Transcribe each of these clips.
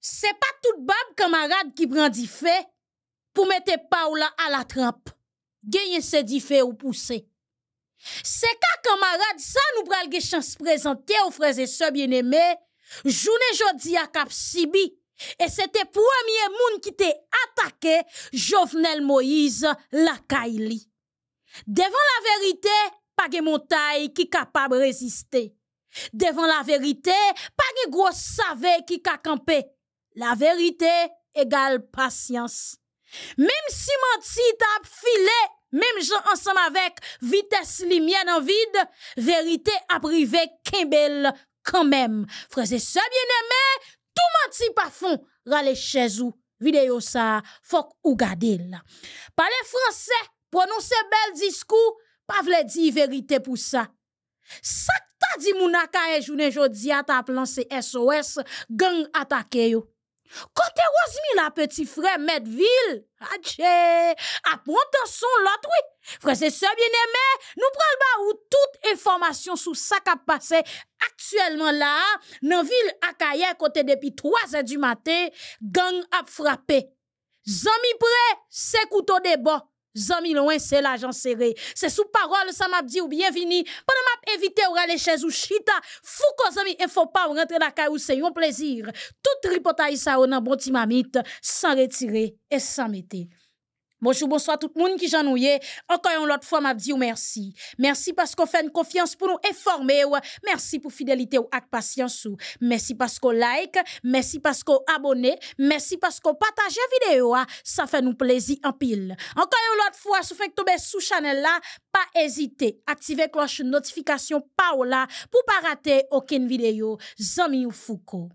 c'est pas tout bab camarade qui prend des fait pour mettre Paula à la trampe. Gagner c'est dit fait ou pousser. C'est quand camarade ça nous prend la chance présenter aux frères et sœurs bien-aimés, journée jeudi à Cap Sibi et c'était premier monde qui t'a attaqué Jovenel Moïse la Kaili. Devant la vérité, pas de montagne qui capable résister. Devant la vérité, pas de gros savets qui de camper. La vérité égale patience. Même si menti t'a filé, même gens ensemble avec, vitesse limienne en vide, vide, vérité privé kembel même. même se ça bien aimé, tout pafon, rale vide yo sa fok ou gade la. Pale français, prononce bel pas pa vle di pour ça. Ça Sak ta di mounaka e jounen jodi a tap lance SOS, gang attaqué yo. Kote la petit frère, Medville, adje, apontan son lot ça prenons se nous prenons toute information sur information qui ça sa kap là, dans la ville à akaye kote depuis 3 heures du matin, gang a frappé, Zami pre, c'est couteau de bo. Zami loin, c'est l'agent serré. C'est sous parole, ça m'a dit ou bienvenue. Pendant m'a évité ou aller chez ou chita. Fou zami, il faut pas rentrer la caille ou c'est un plaisir. Tout ripotaille ça ou nan bon timamite, sans retirer et sans mettre. Bonjour, bonsoir tout le monde qui j'en Encore une autre fois, m'a dit merci. Merci parce qu'on fait une confiance pour nous informer. Merci pour fidélité ou patience Merci parce qu'on like. Merci parce qu'on abonne. Merci parce qu'on partage vidéo. Ça fait nous plaisir en pile. Encore une autre fois, si vous faites tomber sous channel là, pas hésiter. la cloche notification Paola pour pas rater aucune vidéo. Zami ou Foucault.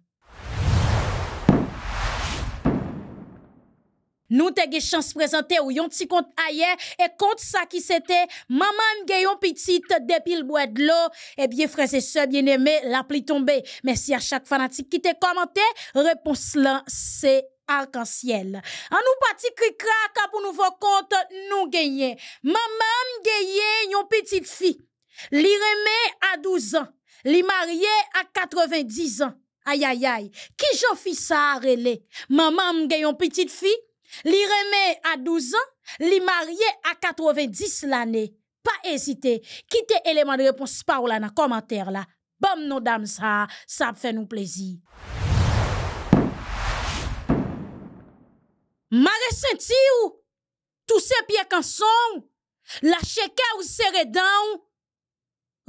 Nous gè chance de présenter ou yon petit compte ailleurs et compte ça qui c'était maman mge yon petite depuis le bois de l'eau et eh bien frères et sœurs bien-aimés l'appli tombée. Merci à chaque fanatique qui t'a commenté. Réponse là c'est arc-en-ciel. En nous parti craque pour nous compte nous gagnons. »« Maman gagne yon petite fille. Li à 12 ans, li marié à 90 ans. Aïe aïe aïe, qui j'en fait ça relé? Maman mge une petite fille Li à 12 ans, li marié à 90 l'année. Pas hésiter, quittez l'élément de réponse par là dans commentaire là. Bon, nos dames ça, ça fait nous plaisir. Ma senti ou, tous ces pieds qu'en sont, la chèque ou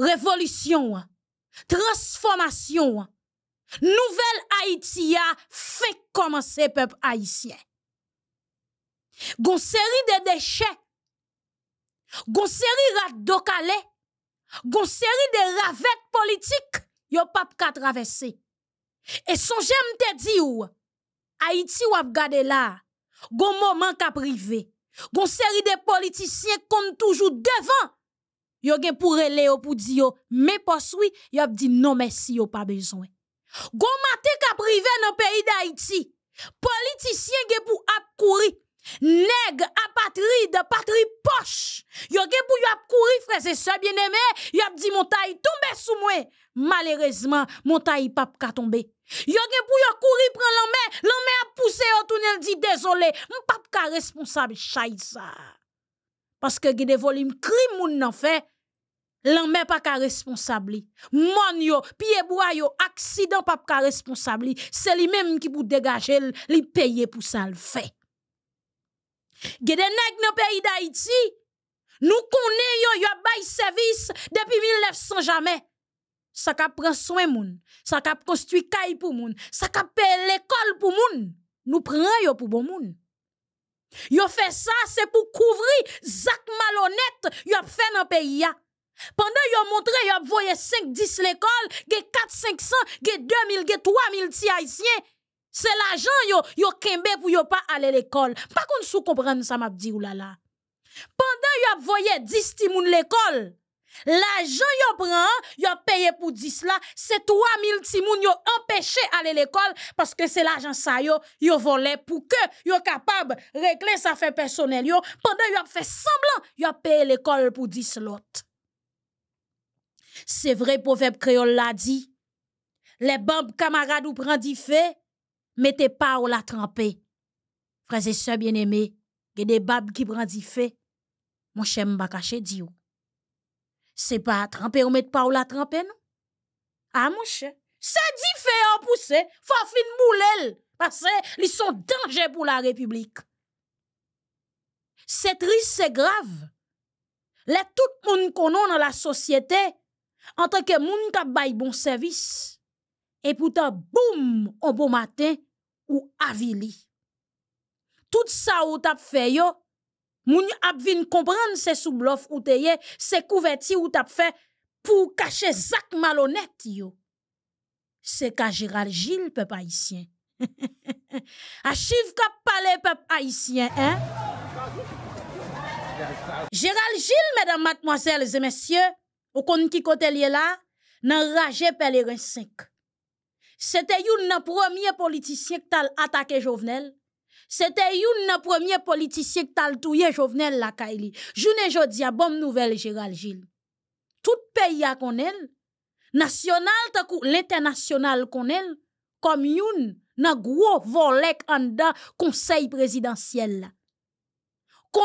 révolution, transformation, nouvelle Haïti fait commencer peuple haïtien. Gon série de déchets, gon série rat gon série de ravettes politiques. yo pap ka traverser. Et son jem te di ou, Haiti wap gade la, gon moment ka prive, gon série de politiciens kon toujours devant, yo gen pou rele yo pou di yo, pas oui. yo ap di non merci yo pas besoin. Gon mate ka prive nan pays d'Haïti, politiciens gen pou ap kouri, Nèg apatride, patrie poche. Yo gen pou yo ap kouri frère et sœurs bien-aimés, yo ap di taille tombe sous moi. Malheureusement, taille pap ka tomber. Yo gen pou yo kouri pran l'anmè, l'anmè a poussé yo tunnel dit désolé, m'pap pas ka responsable chay ça. Parce que gen des volume crime moun nan fait. L'anmè pas ka responsable. Mon yo, pied bois yo, accident pas ka responsable. C'est lui même qui peut dégager, li payer pour ça le fait. Gede nèg nan peyi d'Haïti, nou connaissons yo yo bay service depuis 1900 jamais. Ça k'ap prend soin moun, ça k'ap construit kay pour moun, ça k'ap paye l'école pour moun. Nous prenons yo pour bon moun. Yo fait ça c'est pour couvrir zak malhonnête yo fait dans pays ya. Pendant yo montre, yo voyé 5 10 l'école, ge 4 500, ge 2000, ge 3000 ti haïtiens c'est l'argent yon yo, yo kembe pou yo pas aller l'école. Pas kon sou comprendre sa map di ou la là. Pendant yo ap voyé 10 timoun l'école. qu'ils ont yo prend yo payé pour 10 la, se 3000 timoun yo d'aller aller l'école parce que c'est l'argent sa yo, yo vole pour que yo kapab régler sa fe personnel yo, pendant yo ap fe semblant yo payé l'école pour 10 lot. C'est vrai, proverbe créole la dit. Les bamb camarades ou prend di faits, mettez pas ou la tremper. Frères et sœurs bien-aimés, il y a des babes qui brandit fait. Mon cher m'a dit ou. C'est pas tremper ou mettre pas ou la tremper non. Ah mon cher, c'est dit fait en pousser, faut fin moulel. parce qu'ils sont danger pour la République. C'est triste, c'est grave. Les tout monde qu'on dans la société, en tant que monde qui a bon service, et pourtant, boum, au beau matin, ou avili. Tout ça ou tap fait, yo, moun ap vin ces sous soublof ou te ye, se kouveti ou tap fe pou kache zak malhonnête yo. C'est ka Gérald Gilles, peuple haïtien. achève kap pale haïtien, hein? Gérald Gilles, mesdames, mademoiselles et messieurs, ou kon ki kote liye la, nan raje pelerin 5. C'était un premier politicien qui a attaqué Jovenel. C'était un premier politicien qui a tué Jovenel la Kaili. ne jodi a bonne nouvelle Gérald Gilles. Tout pays a konnen, national national, l'international konnen, comme une nan gros volet en da conseil présidentiel Qu'on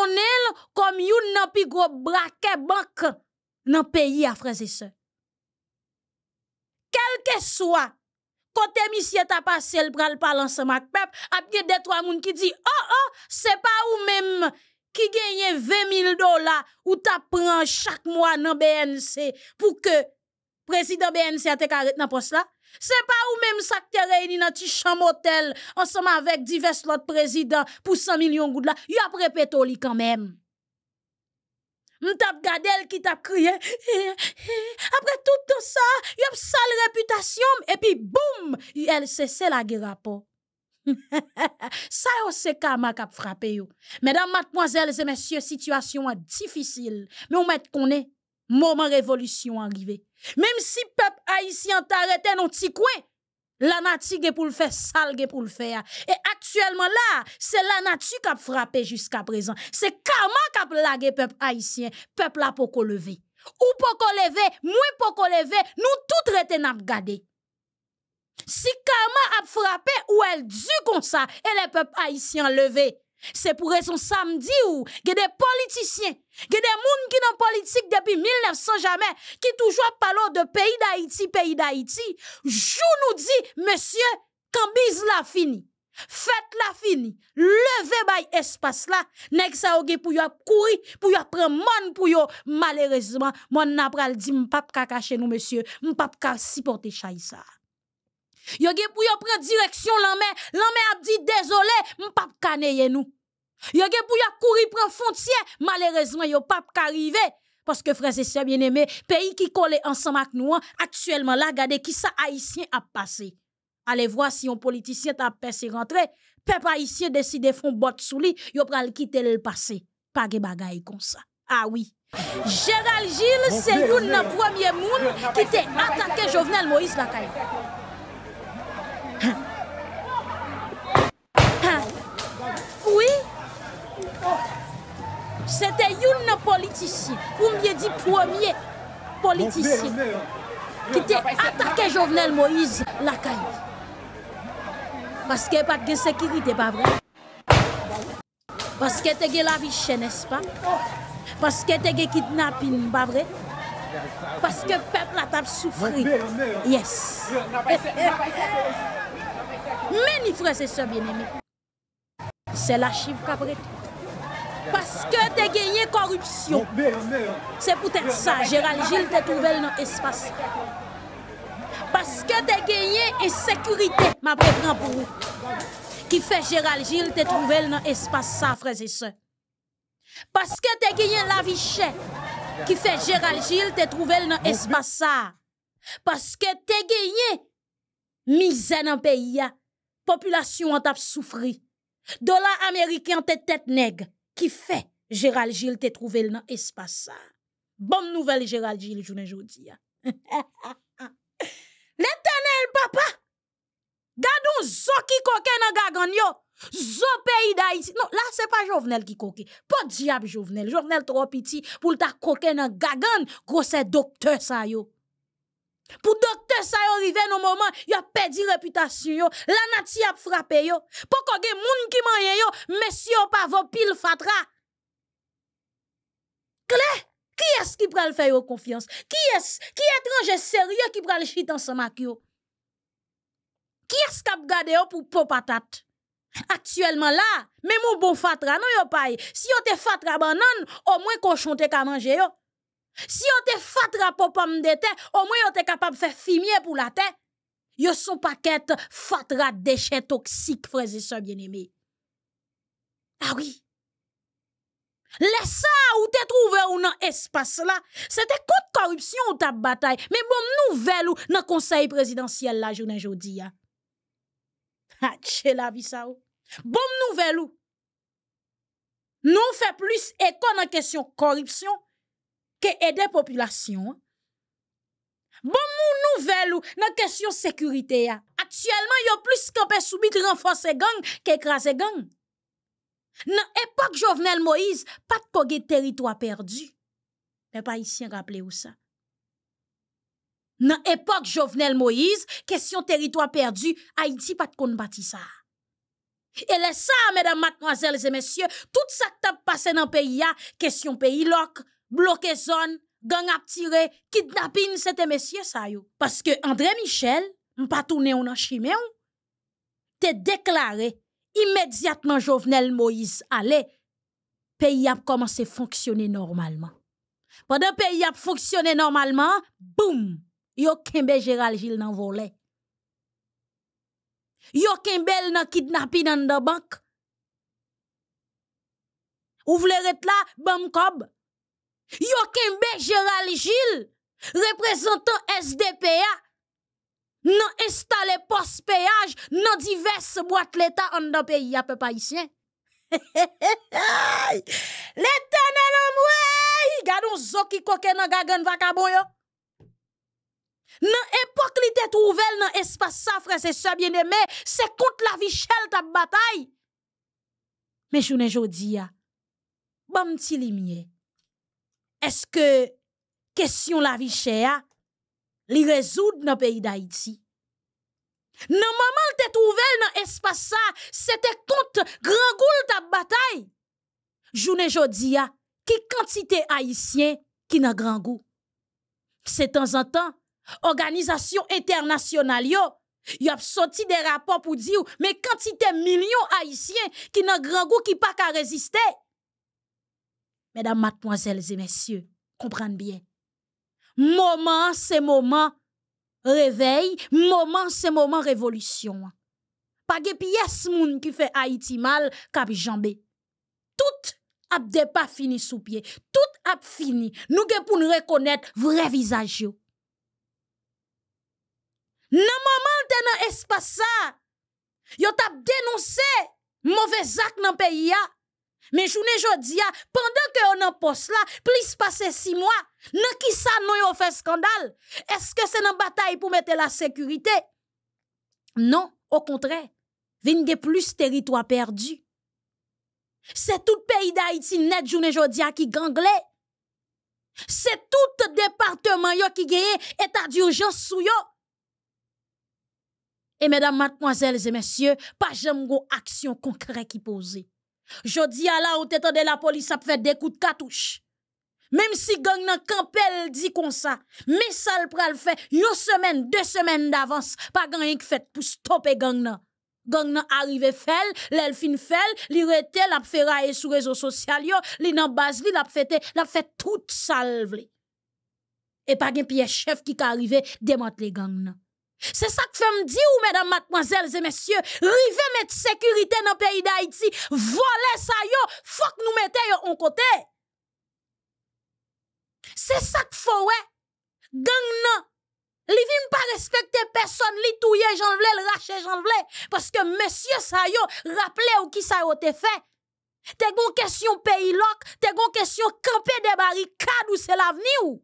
comme une nan pi gros braquet banque nan pays a frères et sœurs. Quel que soit quand monsieur t'a passé le pral parler ensemble avec peuple a bien des trois monde qui dit oh oh c'est pas ou même qui gagne 000 dollars ou t'a prend chaque mois dans BNC pour que le président BNC a carré dans poste là n'est pas ou même ça que t'es réuni dans champ chambre hôtel ensemble avec divers autres présidents pour 100 millions de dollars. Il a répété quand même. M'tap qui t'a crié. Après tout ça, y a sale réputation et puis boum, elle cesse la guerre rapport. ça on oh, sait karma qui frappé Mesdames, mademoiselles et messieurs, situation difficile, mais on met qu'on est moment révolution arrivé. Même si peuple haïtien t'arrêtait dans petit coin, la nature pour le faire, sale pour le faire. Et actuellement là, c'est la nature qui a frappé jusqu'à présent. C'est karma qui a plagué peuple haïtien, peuple a pour lever. Ou pour qu'on lever, moins pour qu'on lever, nous tous nous à Si karma a frappé, ou elle dit comme ça, et les peuple haïtien levé. C'est pour raison samedi ou, que des politiciens, que des moun ki nan politique depuis 1900 jamais, qui toujours parlent de pays d'Haïti, pays d'Haïti. nous jou nou di, monsieur, la fini, Faites la fini, Levez bay espace là. nek sa ou pou yo courir, kouri, pou yo ap pren moun pou yo, malheureusement moun napral di mpap ka kache nou monsieur, mpap ka supporter chay ça. Yo gen pou yo pren direction lan men, lan ne ap di dezolé, m kaneye nou. Yo gen pou yo kouri pren pas malheureusement yo Parce karive. frères et sœurs bien pays peyi ki kolé ansan avec nous hein, actuellement là la gade ki sa Haïtien ap pase. allez voir si yon politicien t'a passé rentré pep haïtien décide fon bot sou li, yo pral kite passé. Pas de bagay comme ça. Ah oui. Gérald Gilles, c'est yon nan premier moun qui te attaqué Jovenel Moïse Bakaye. c'était un politicien, ou bien dit premier politicien, qui était attaqué Jovenel Moïse la caille. Parce qu'il n'y a pas de sécurité, pas vrai. Parce qu'il y a la vie chère, n'est-ce pas? Parce qu'il y a pas vrai? Parce que le peuple a souffert. Yes. Mais, frères et sœurs bien-aimés, c'est la chiffre qui a Paske te genye korupsyon, se pouten sa, Gérald Gilles te trouvel nan espasa. Paske te genye e sekurite, ma pekran pou ou, ki fe Gérald Gilles te trouvel nan espasa, freze se. Paske te genye la vichè, ki fe Gérald Gilles te trouvel nan espasa. Paske te genye mizè nan peyi ya, populasyon an tap soufri, do la Amerikyan te tet neg. Qui fait Gérald Gilles te dans dans ça. Bonne nouvelle, Gérald Gilles vous vous dis. Hein. L'éternel, papa, Gardons zo qui koke dans gagan yo, zo pays d'Haïti! Non, Non, ce n'est pas jovenel qui coque. Pas diable, jovenel, jovenel trop pour ta ta dans la gagan, Grosse docteur, ça, yo. Pour docteur ça y arrive non moment, il a perdu réputation La nati a frappé yo. Pourquoi gen monde qui manye yo, monsieur pas vos pile fatra. Clé, qui est-ce qui pral faire yon confiance? Qui est-ce qui étranger sérieux qui pral chit ensemble avec yo? Qui est-ce qui a gardé pour pot patate? Actuellement là, même un bon fatra non yo paye. Si yon te fatra banane, au moins cochon te ka manger yo. Si on te fatra pour pomme de terre, au moins on te capable de faire fumier pour la terre. Yo son paquet fatra déchets toxiques, frères et sœurs bien-aimés. Ah oui. Laisse ça ou te trouvé ou dans espace là, c'était contre corruption ou ta bataille. Mais bon nouvelle ou dans conseil présidentiel la journée jodi hein. a. la vie ça ou. Bon nouvelle ou. Non fait plus école en question corruption ke ede populasyon. Bon moun nouvel ou nan kesyon sekurite ya, atyèlman yo plus kapè soubit renfonse gang ke ekrase gang. Nan epok jovenel Moïse, pat kogue teritoa perdu, men pa isyen rappele ou sa. Nan epok jovenel Moïse, kesyon teritoa perdu, Haïti pat konbati sa. Ele sa, medan matnoazèl zè mesyè, tout sa tap pase nan peyi ya, kesyon peyi lok, bloqué zone, gang a tiré, kidnapping, c'était messieurs ça yo. Parce que André Michel, pas tourné en chimé t'es déclaré immédiatement Jovenel Moïse allait pays a commencé à fonctionner normalement. Pendant pays a fonctionné normalement, boum, yo kembe Gérald Gilles dans volet. Yo kembe nan kidnapping dans la banque. Ou vle ret la, bam kob. Yokembe Gérald Gilles, représentant SDPA, non installé post péage dans diverses boîtes l'État en le pays à peu ici. L'éternel homme, gardons zo qui coquet nan gagan vacabon yo. Nan l'époque li trouvel dans espace sa frère c'est ça bien aimé, c'est contre la vie chèl ta bataille. Mais jounen jodi bon. bon petit lumière est-ce que question la vie chère li résout dans le pays d'Haïti? Non, maman, te trouvé dans espace ça, c'était contre grand de ta bataille. Joune jodia, qui quantité haïtien qui n'a grand goût? C'est temps en temps, organisation internationale y sorti des rapports pour dire, mais quantité millions haïtiens qui n'a grand goût qui pas qu'à résister. Mesdames, mademoiselles et messieurs, comprenez bien. Moment, c'est moment réveil, moment, c'est moment révolution. Pas de pièce moun qui fait Haïti mal, cap jambé. Tout a pas fini sous pied. Tout a fini. Nous ge pour nous reconnaître vrai visage yo. Nan maman te nan espace ça, yo tap dénoncé mauvais acte dans pays mais journée jodia pendant que on en poste là, plus passe six mois, nan qui ça nous fait scandale? Est-ce que c'est une bataille pour mettre la sécurité? Non, au contraire, a plus territoire perdu. C'est tout pays d'Haïti net journée jodia qui ganglait. C'est tout département yo qui est état d'urgence sous Et mesdames, mademoiselles et messieurs, pas j'aime go action concrète qui pose. Jodi à la ou de la police a fait des coups de cartouche. Même si gang nan campel dit comme ça, mais ça le pral fait une semaine, deux semaines d'avance, pas gang qui fait pour stopper gang nan. Gang nan arrivé fel, l'elfin fel, li rete la raye sur réseaux sociaux yo, li nan base li la fête, la fait tout salve Et pas gen pied chef qui arrivé démanteler les nan. C'est ça que fait me dire, mesdames, mademoiselles et messieurs, Rivez mettre sécurité dans le pays d'Haïti, voler ça, yo, faut que nous mettions en côté. C'est ça que faut, ouais. Gang, ne pas respecter personne, li touye, le Parce que monsieur Sayo, rappelez ou qui ça a fait. C'est une question pays lock, t'es gon question camper des barricades c'est l'avenir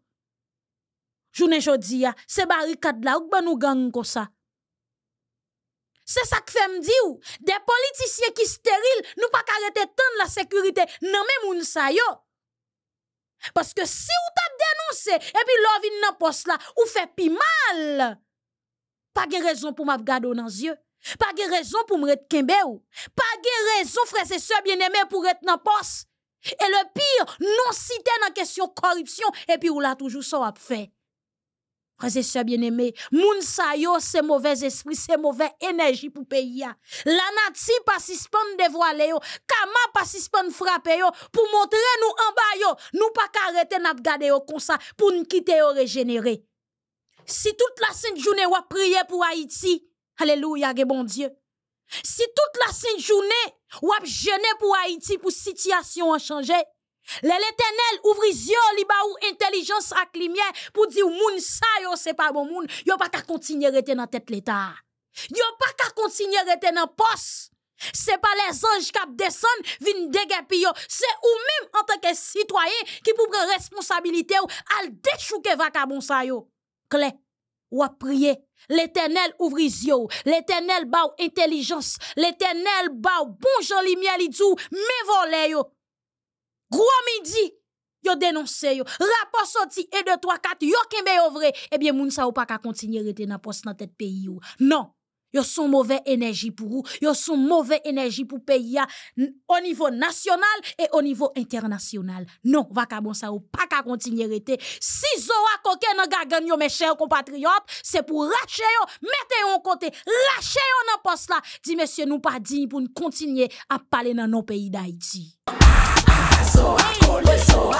journée jodia c'est barricade là ou ben nous gang comme ça c'est ça que fait me dire des politiciens qui stériles nous pas arrêter tendre la sécurité non même moun sa yo parce que si ou t'a dénoncé et puis l'on vient dans poste là ou fait pi mal pas de raison pour m'abgado dans les yeux pas de raison pour me kembe ou pas de raison frère c'est sœurs bien aimé, pour être dans poste et le pire non cité dans question corruption et puis ou l'a toujours ça à faire Frères et sœurs bien-aimés, moun sa yo, c'est mauvais esprit, c'est mauvaises énergie pour pays La nati pas de dévoiler yo, kama pas suspend frapper yo pour montrer nous en bas yo, nous pas arrêter de garder yo comme ça pour nous quitter yo régénérer. Si toute la sainte journée ou prier pour Haïti, alléluia, bon Dieu. Si toute la sainte journée ou jeûner pour Haïti pour situation en changer, L'Éternel l'Eternel li ba ou intelligence ak pas pou moun sa yo se pas bon moun, yo pa ka kontinye rete nan tête l'état Yo pa ka continuer rete nan poste c'est pas les anges kap deson vin degepi yo. c'est ou même tant que citoyen ki pou responsabilité responsabilité ou al dechouke vakabon sa yo. Kle, ou prier. L'éternel ouvrisio l'Éternel l'Eternel ba ou intelligence l'Éternel ba ou bon jan li li me vole yo. Gros midi, yo dénoncez, yo. Rapport sorti et de 3 4 yo kembe yo vrai. Eh bien moun sa ou pas ka continuer rester dans poste dans tête pays Non, Non. Yo son mauvaise énergie pour vous, yo son mauvaise énergie pour pays au niveau national et au niveau international. Non, vous sa ou pas ka continuer rester. Si vous koke nan gagan yo mes chers compatriotes, c'est pour racher yo, mettez yo côté, lâchez yo nan poste la. Dit monsieur nous pas dit pour continuer à parler dans nos pays d'Haïti. So, eso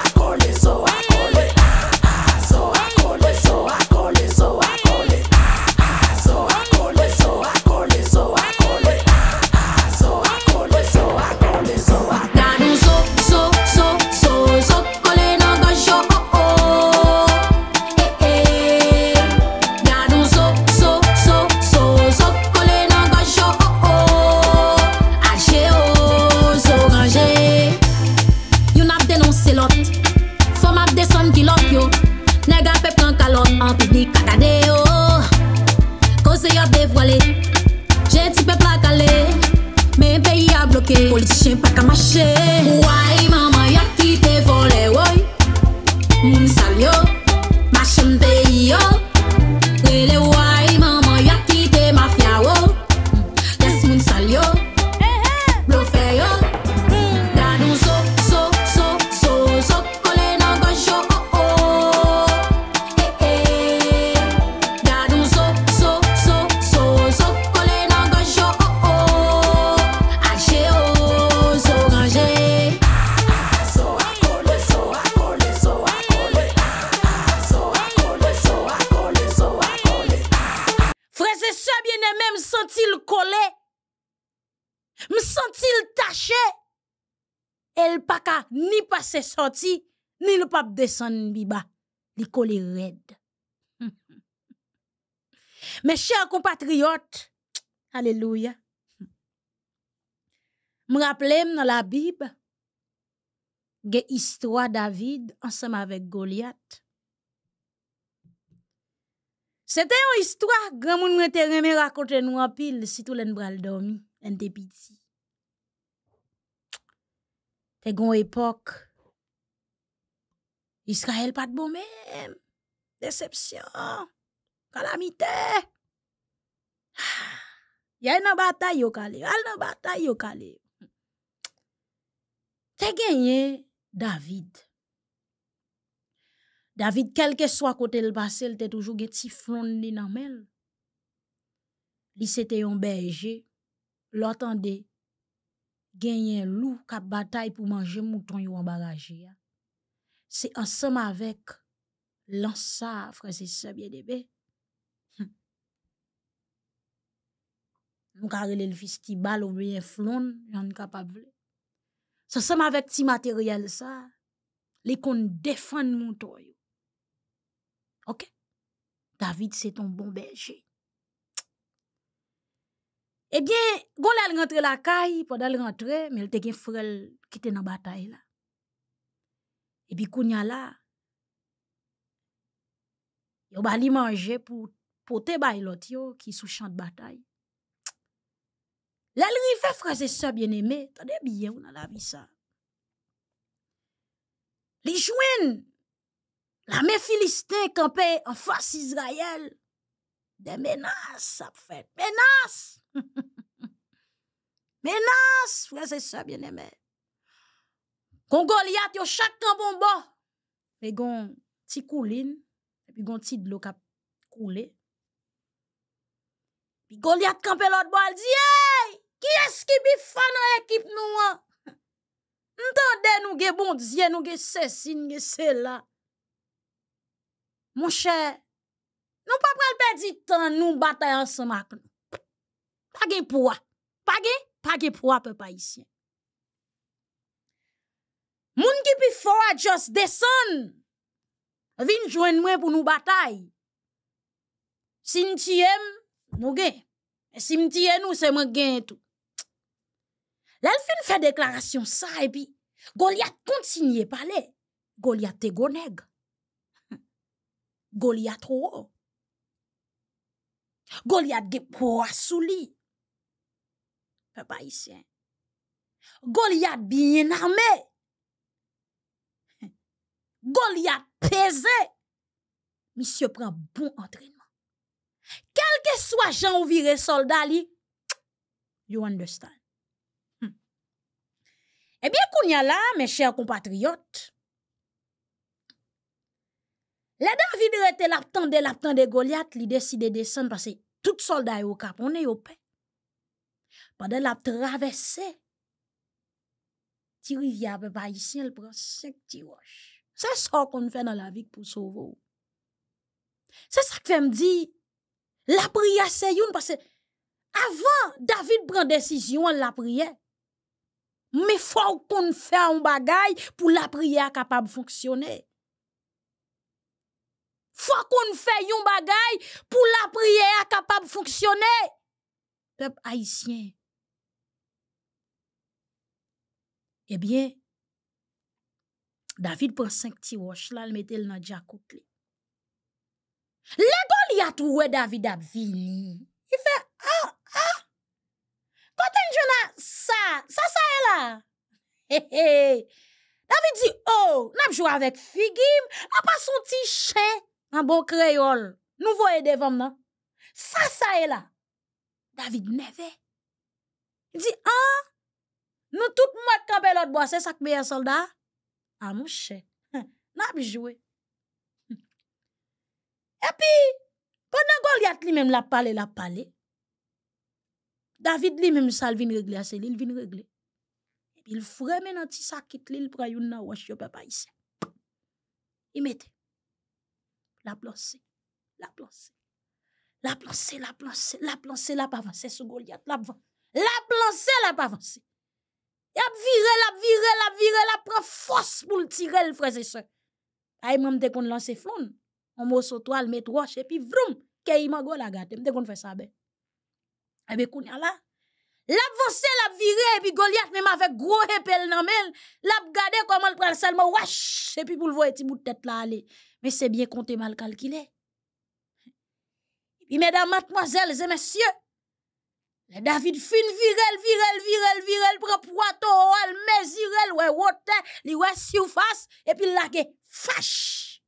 descendre biba, li les red. Mes chers compatriotes, alléluia, me rappelez dans la Bible, ge histoire David ensemble avec Goliath. C'était une histoire, grand monde m'était te raconter nous en pile, si tout l'en bral dormi, en dépit Te gon époque, Israël pas de bon même. Déception. Calamité. Il y a une bataille au calé. Il y une bataille au calé. T'es gagné David. David, quel que soit côté le passé, il était toujours un petit front de Il c'était un berger. L'entendait. Gagné loup qui bataille pour manger mouton en barrage c'est ensemble avec l'ansa, frère, c'est bien aimé. Hum. Nous avons le festival ou bien flon, j'en suis capable. C'est ensemble avec ce matériel, ça, les qu'on défend mon toyo. Ok? David, c'est ton bon berger. Eh bien, quand elle rentre la caille, pendant elle rentre, mais il te gen frère qui était la bataille là. Et puis, quand il là, il va aller manger pour porter par l'autre qui sous champ de bataille. L'alri fait frère ça bien-aimé, es bien, on a la ça. Les la l'armée philistin campé en face d'Israël, des menaces, ça fait. Menaces! menaces, frère et soeur bien-aimé. Congoliat, Goliath yo chak kan bonbon. Me gon ti koulin, puis gon ti dlo kap couler. Pi Goliath kanpe lot bo al qui est Ki eski bi fan an ekip nou an? Ntande nou ge bon diye, nou ge sesi, nou ge sela. Mon chè, nou pa pral pedi tan nou batay ensemble mak nou. Page pouwa. Page, page de pe pa haïtien. Moun ki pi fò a jòs deson, vin jwen mwen pou nou batay. Sinti em, nou gen. E Sinti en ou se mwen gen tout. Lèl fin fè deklarasyon sa epi, Goliad kontinye pale. Goliad te goneg. Goliad trou. Goliad gep wò asou li. Fè pa isen. Goliad binye namè. Goliath peze, mis yo pran bon antrenman. Kelke swa jan ou vire solda li, you understand. Hmm. Ebyen eh kounyan la, men chèr kompatriyot, le david rete lap tan de lap tan de Goliath, li deside desen, pase tout solda yo kap, one yo pe. Pande lap travesse, ti rivya beba yisye, el pran sekti wosh. C'est ça qu'on fait dans la vie pour sauver. C'est ça que me dit la prière c'est une parce que avant David prend décision la prière. Mais faut qu'on fait un bagage pour la prière capable de fonctionner. Faut qu'on fait un bagage pour la prière capable de fonctionner. Peuple haïtien. Eh bien, David pon senk ti wosh la, l met el nan di akout li. Le gol yat wè David ap vili. I fe, a, ah, ah. a. Kote njou na sa, sa sa e la. He, he. David di, oh, nap jwa avèk figim. Bon non? ah, a pa son ti chè, nan bon kreyol. Nouvo e devom nan. Sa sa e la. David neve. I di, a, nou tout mwad kabelot bwase sak meye solda. A moun chè, nan bi jwè. E pi, kon nan Goliath li menm la pale la pale, David li menm sal vin regle asè li, il vin regle. E pi, il fwè men an ti sakit li, il prayoun nan wansh yo papa isè. Il mette, la blansè, la blansè, la blansè, la blansè, la blansè, la blansè, la blansè, la blansè, la blansè, la blansè, la blansè, la blansè, la blansè. Il a viré, il a viré, l'a a viré, il a pris force pour le tirer, le frère et soeur. Aïe, même dès qu'on lance flon, on m'a sauté, toile met roche, et puis vroom, qu'il m'a gola gâte, dès qu'on fait ça, ben. Avec eh bien, qu'on y a là. L'avance, la viré, et puis Goliath, même avec gros épel dans mel, l'a gardé comment le prend seulement, roche, et puis pour le voir, et bout de tête là, allez. Mais c'est bien compté, mal calculé. puis, mesdames, mademoiselles et messieurs, David fin virel, virel, virel, virel, prend poitou, al mesirel, ouais, wote, li la surface, et puis lage, fâche.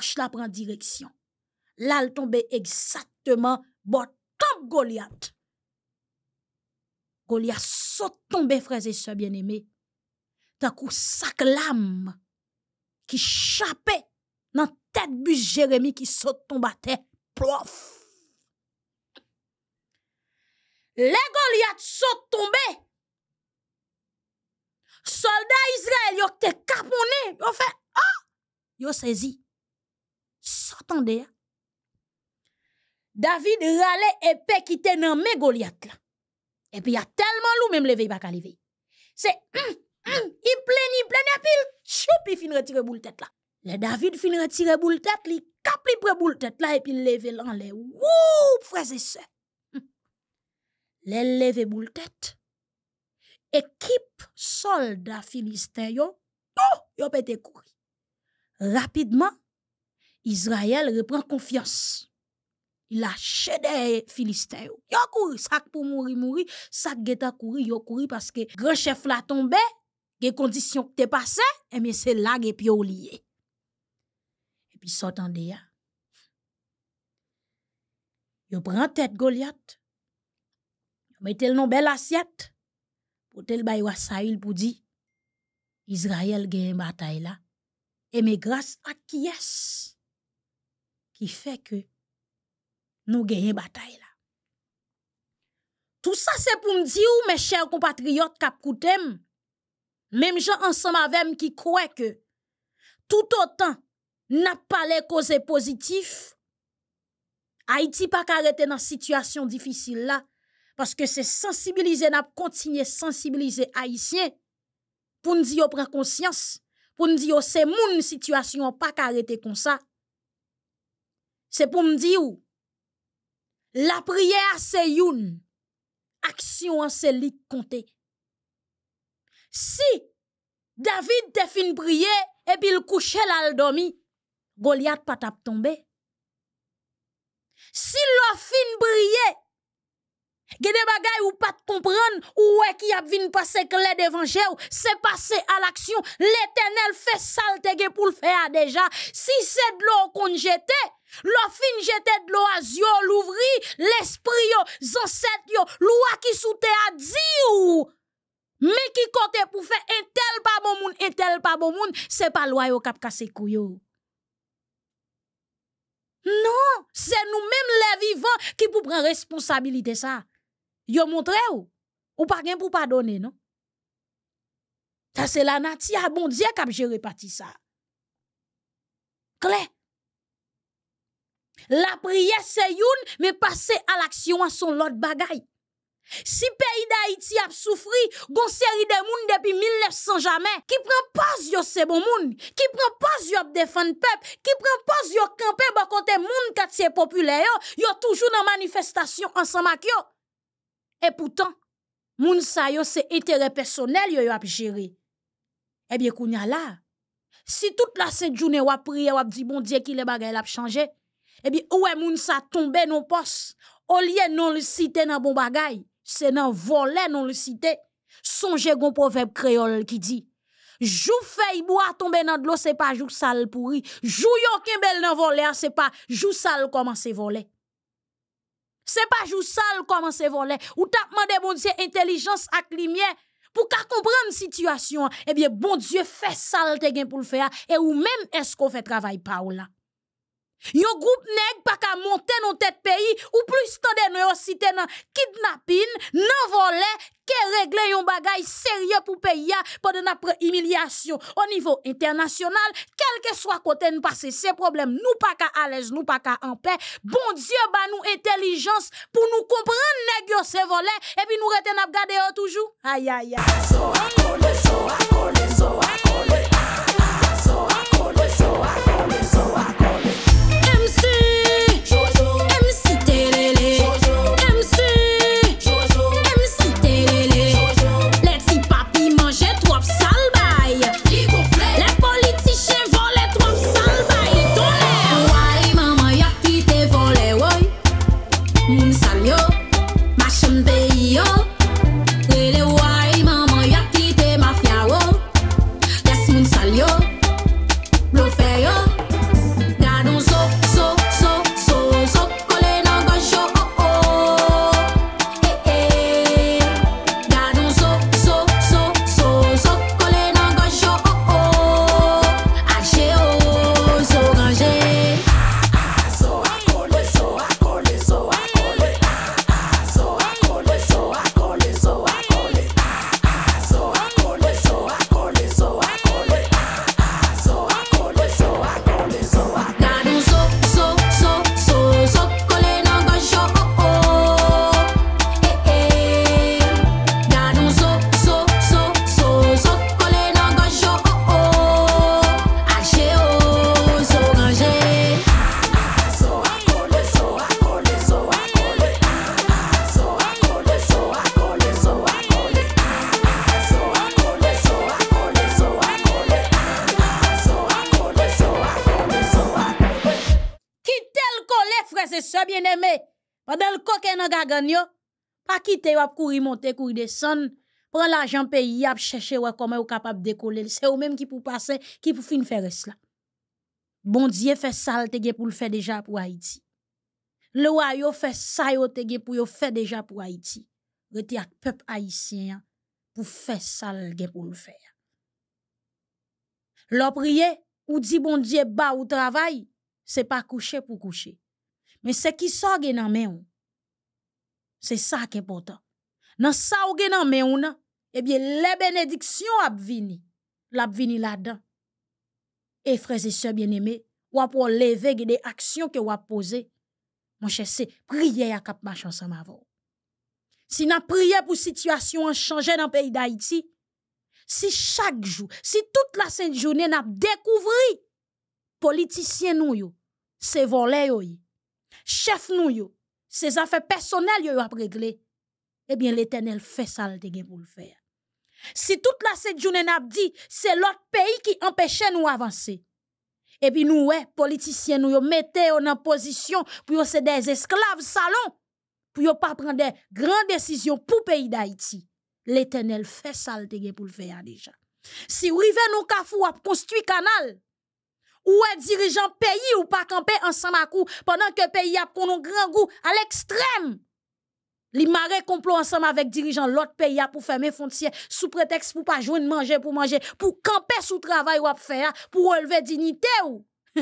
je la prend direction. Là, elle tombe exactement, bon, top Goliath. Goliath saute tombe, Frère et sœurs bien aimé T'as coup sac l'âme qui chapait dans tête bus Jérémie qui saute tombe à terre, plof. Les Goliath sont tombés! Soldat Israël été caponnés. Ils ont fait « ah! Yo saisi. Sotande hein. David et rale epè ki te nan Et Goliath il y a tellement même même levey pas levey. Se, mm, mm, pleine il pleine ils choupi fin retire boule tête là. Le David fin retire il tèt il kap boule tête là et la, epi leve lan Wouh, frères et ça lè boule tête, équipe équipe soldat filistè oh, yo, pou yo été kouri. Rapidement, Israël reprend confiance. Il a couru, filistè yo. Yo mourir. sac pou mourir couru, sac geta kouri, yo parce que grand chef la tombe, ge et, eh bien c'est là se lage pi yo liye. E Et puis ya. Yo prend tête Goliath, mais le dans belle assiette, pour tel à saïl pour dire, Israël gagne bataille là. Et mais grâce à qui est qui fait que nous gagnons bataille là. Tout ça, c'est pour me dire, mes chers compatriotes Capcoutem, même gens ensemble avec qui croient que tout autant n'a pas les causes positifs Haïti pas arrêté dans situation difficile là parce que c'est sensibiliser, n'a continuer à sensibiliser Haïtiens pour nous dire prendre conscience, pour nous dire c'est mon situation, pas arrêter comme ça. C'est pour nous dire, la prière c'est une, action c'est li compte. Si David te fin prier et puis il couche là, il dormi, Goliath pas tap tombe. Si l'offre fin prier Gen de bagay ou pas comprendre, ou ouais qui a vin passer clé devant ou, c'est passé à l'action. L'Éternel fait salte pour le faire déjà. Si c'est de l'eau qu'on jetait, L'eau fin jeté de l'eau azio, l'ouvri, l'esprit yo, zancet yo, loi qui soute à ou Mais qui côté pour faire un tel pas bon monde, un tel pas bon moun, c'est pas loi yo kap kase kouyo. Non, c'est nous-mêmes les vivants qui pour prendre responsabilité ça yo montre ou, ou pas gen pour pardonner, non? Ça c'est la nature, ah, bon Dieu qui a géré ça. Claire. La prière c'est une, mais passer à l'action à son lot bagaille. Si pays d'Haïti a souffri, gon série de moun depuis 1900 jamais, qui prend pas yo c'est bon moun, qui prend pas yo défendre peuple, qui prend pas yo camper bon côté moun quartier populaire, yo toujours dans manifestation ensemble avec yo. Et pourtant, moun sa yo se intérêt personnel yo yo ap Eh bien, kounya là, si toute la sainte journée wap prier wap dit bon Dieu qu'il les bagay l'ap changé, eh bien, où est moun sa tombe non poste? Au lieu non le cité nan bon bagay, c'est nan volet non le cité. Songez gon proverbe créole qui dit, Jou fey bois tomber dans de l'eau, c'est pas jou sale pourri. Jou yo kembel nan voler, c'est pas jou sale c'est volé. » C'est pas jou sale comment c'est volé. Ou t'as demandé bon Dieu intelligence à lumière pour qu'à comprendre situation. Eh bien, bon Dieu fait sale tes gains pour le faire. Et ou même est-ce qu'on fait travail pas Yon groupe nèg pas ka monter dans tête pays ou plus tande dans yon cité nan kidnapping, nan volet, ke régler yon bagay sérieux pour pays pendant après humiliation au niveau international, quel que soit côté nous passer ces problèmes, nous pas ka à l'aise, nous pas ka en paix. Bon Dieu ba nous intelligence pour nous comprendre nèg ce se et puis nous reten n'a regarder toujours. Aïe aïe aïe. quitte ou ap kouri monte, kouri descendre, prend l'argent pays, ap cherche ou comment ou capable de décoller. C'est ou même qui pou passer, qui pou fin faire cela. Bon Dieu fait ça, te pour le faire déjà pour Haïti. Le yo fait ça, yo te pour le faire déjà pour Haïti. Rete ak peuple haïtien pour faire ça, le pour le faire. Le prier ou dit bon Dieu, bas ou travail, c'est pas coucher pour coucher. Mais c'est qui sort dans main. C'est ça qui est important. Dans ce ou gen dans eh bien, les bénédictions venues. vini, sont là-dedans. Et frères et sœurs bien-aimés, ou pour les des actions que vous avez posées. mon cher, c'est prier à cap marche ensemble avant. Si nous prier pour situation en changer dans le pays d'Haïti, si chaque jour, si toute la sainte journée n'a découvert politicien nou yo, c'est volé yo Chef nou ces affaires personnelles vous avez réglé Eh bien, l'éternel fait ça le pour le faire. Si toute la cette journée n'a dit, c'est l'autre pays qui empêchait nous avancer. eh bien, nous, les politiciens, nous mettons en position pour soit des esclaves salons, pour ne pas prendre des grandes décisions pour le pays d'Haïti. L'éternel fait ça le pour le faire déjà. Si nous vous avez construire canal, ou est dirigeant pays ou pas camper ensemble à coup pendant que pays a un grand goût à l'extrême. Li marais complot ensemble avec dirigeants l'autre pays pour fermer frontières sous prétexte pour pas jouer de manger pour manger, pour camper sous travail ou faire pour relever dignité ou.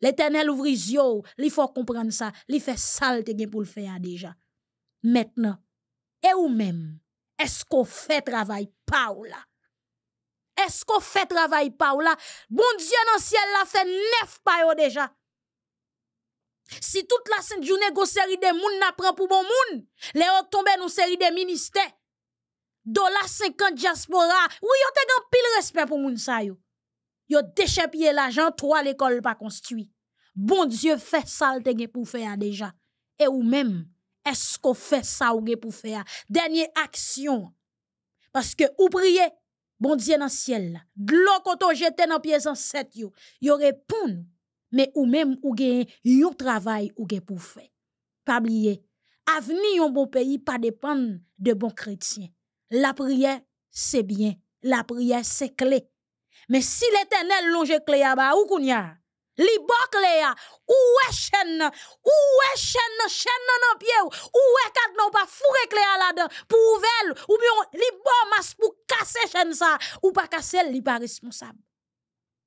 L'Éternel ouvre les yeux, il faut comprendre ça, il fait sale te pour le faire déjà. Maintenant, et ou même, est-ce qu'on fait travail pas ou est-ce qu'on fait travail pas Bon Dieu dans le ciel l'a fait neuf pas déjà. Si toute la sainte journée go série de moun n'apprend pour bon moun, le tombent dans une série de ministères. Dollar 50 diaspora. Oui, yon te gan pile respect pour moun sa yo. ont déchappé l'argent, trois l'école pas construit. Bon Dieu fait ça te pour faire déjà. Et ou même, est-ce qu'on fait ça ou pour faire? Dernière action. Parce que ou priez, bon Dieu dans le ciel, l'eau on jette dans pieds en sept yo, yo répond, mais ou même ou gen un travail ou gen pour faire. Pas oublier, avenir yon bon pays pas dépend de bons chrétiens. La prière, c'est bien. La prière, c'est clé. Mais si l'éternel longe clé à bas, ou kounya, li bokle ya, ouwe chen nan, ouwe chen chen nan nan pie ou, ouwe kat nan ou pa fure kle la dan, pou ouvel, ou bien li bo mas pou kase chen sa, ou pa kase li pa responsable.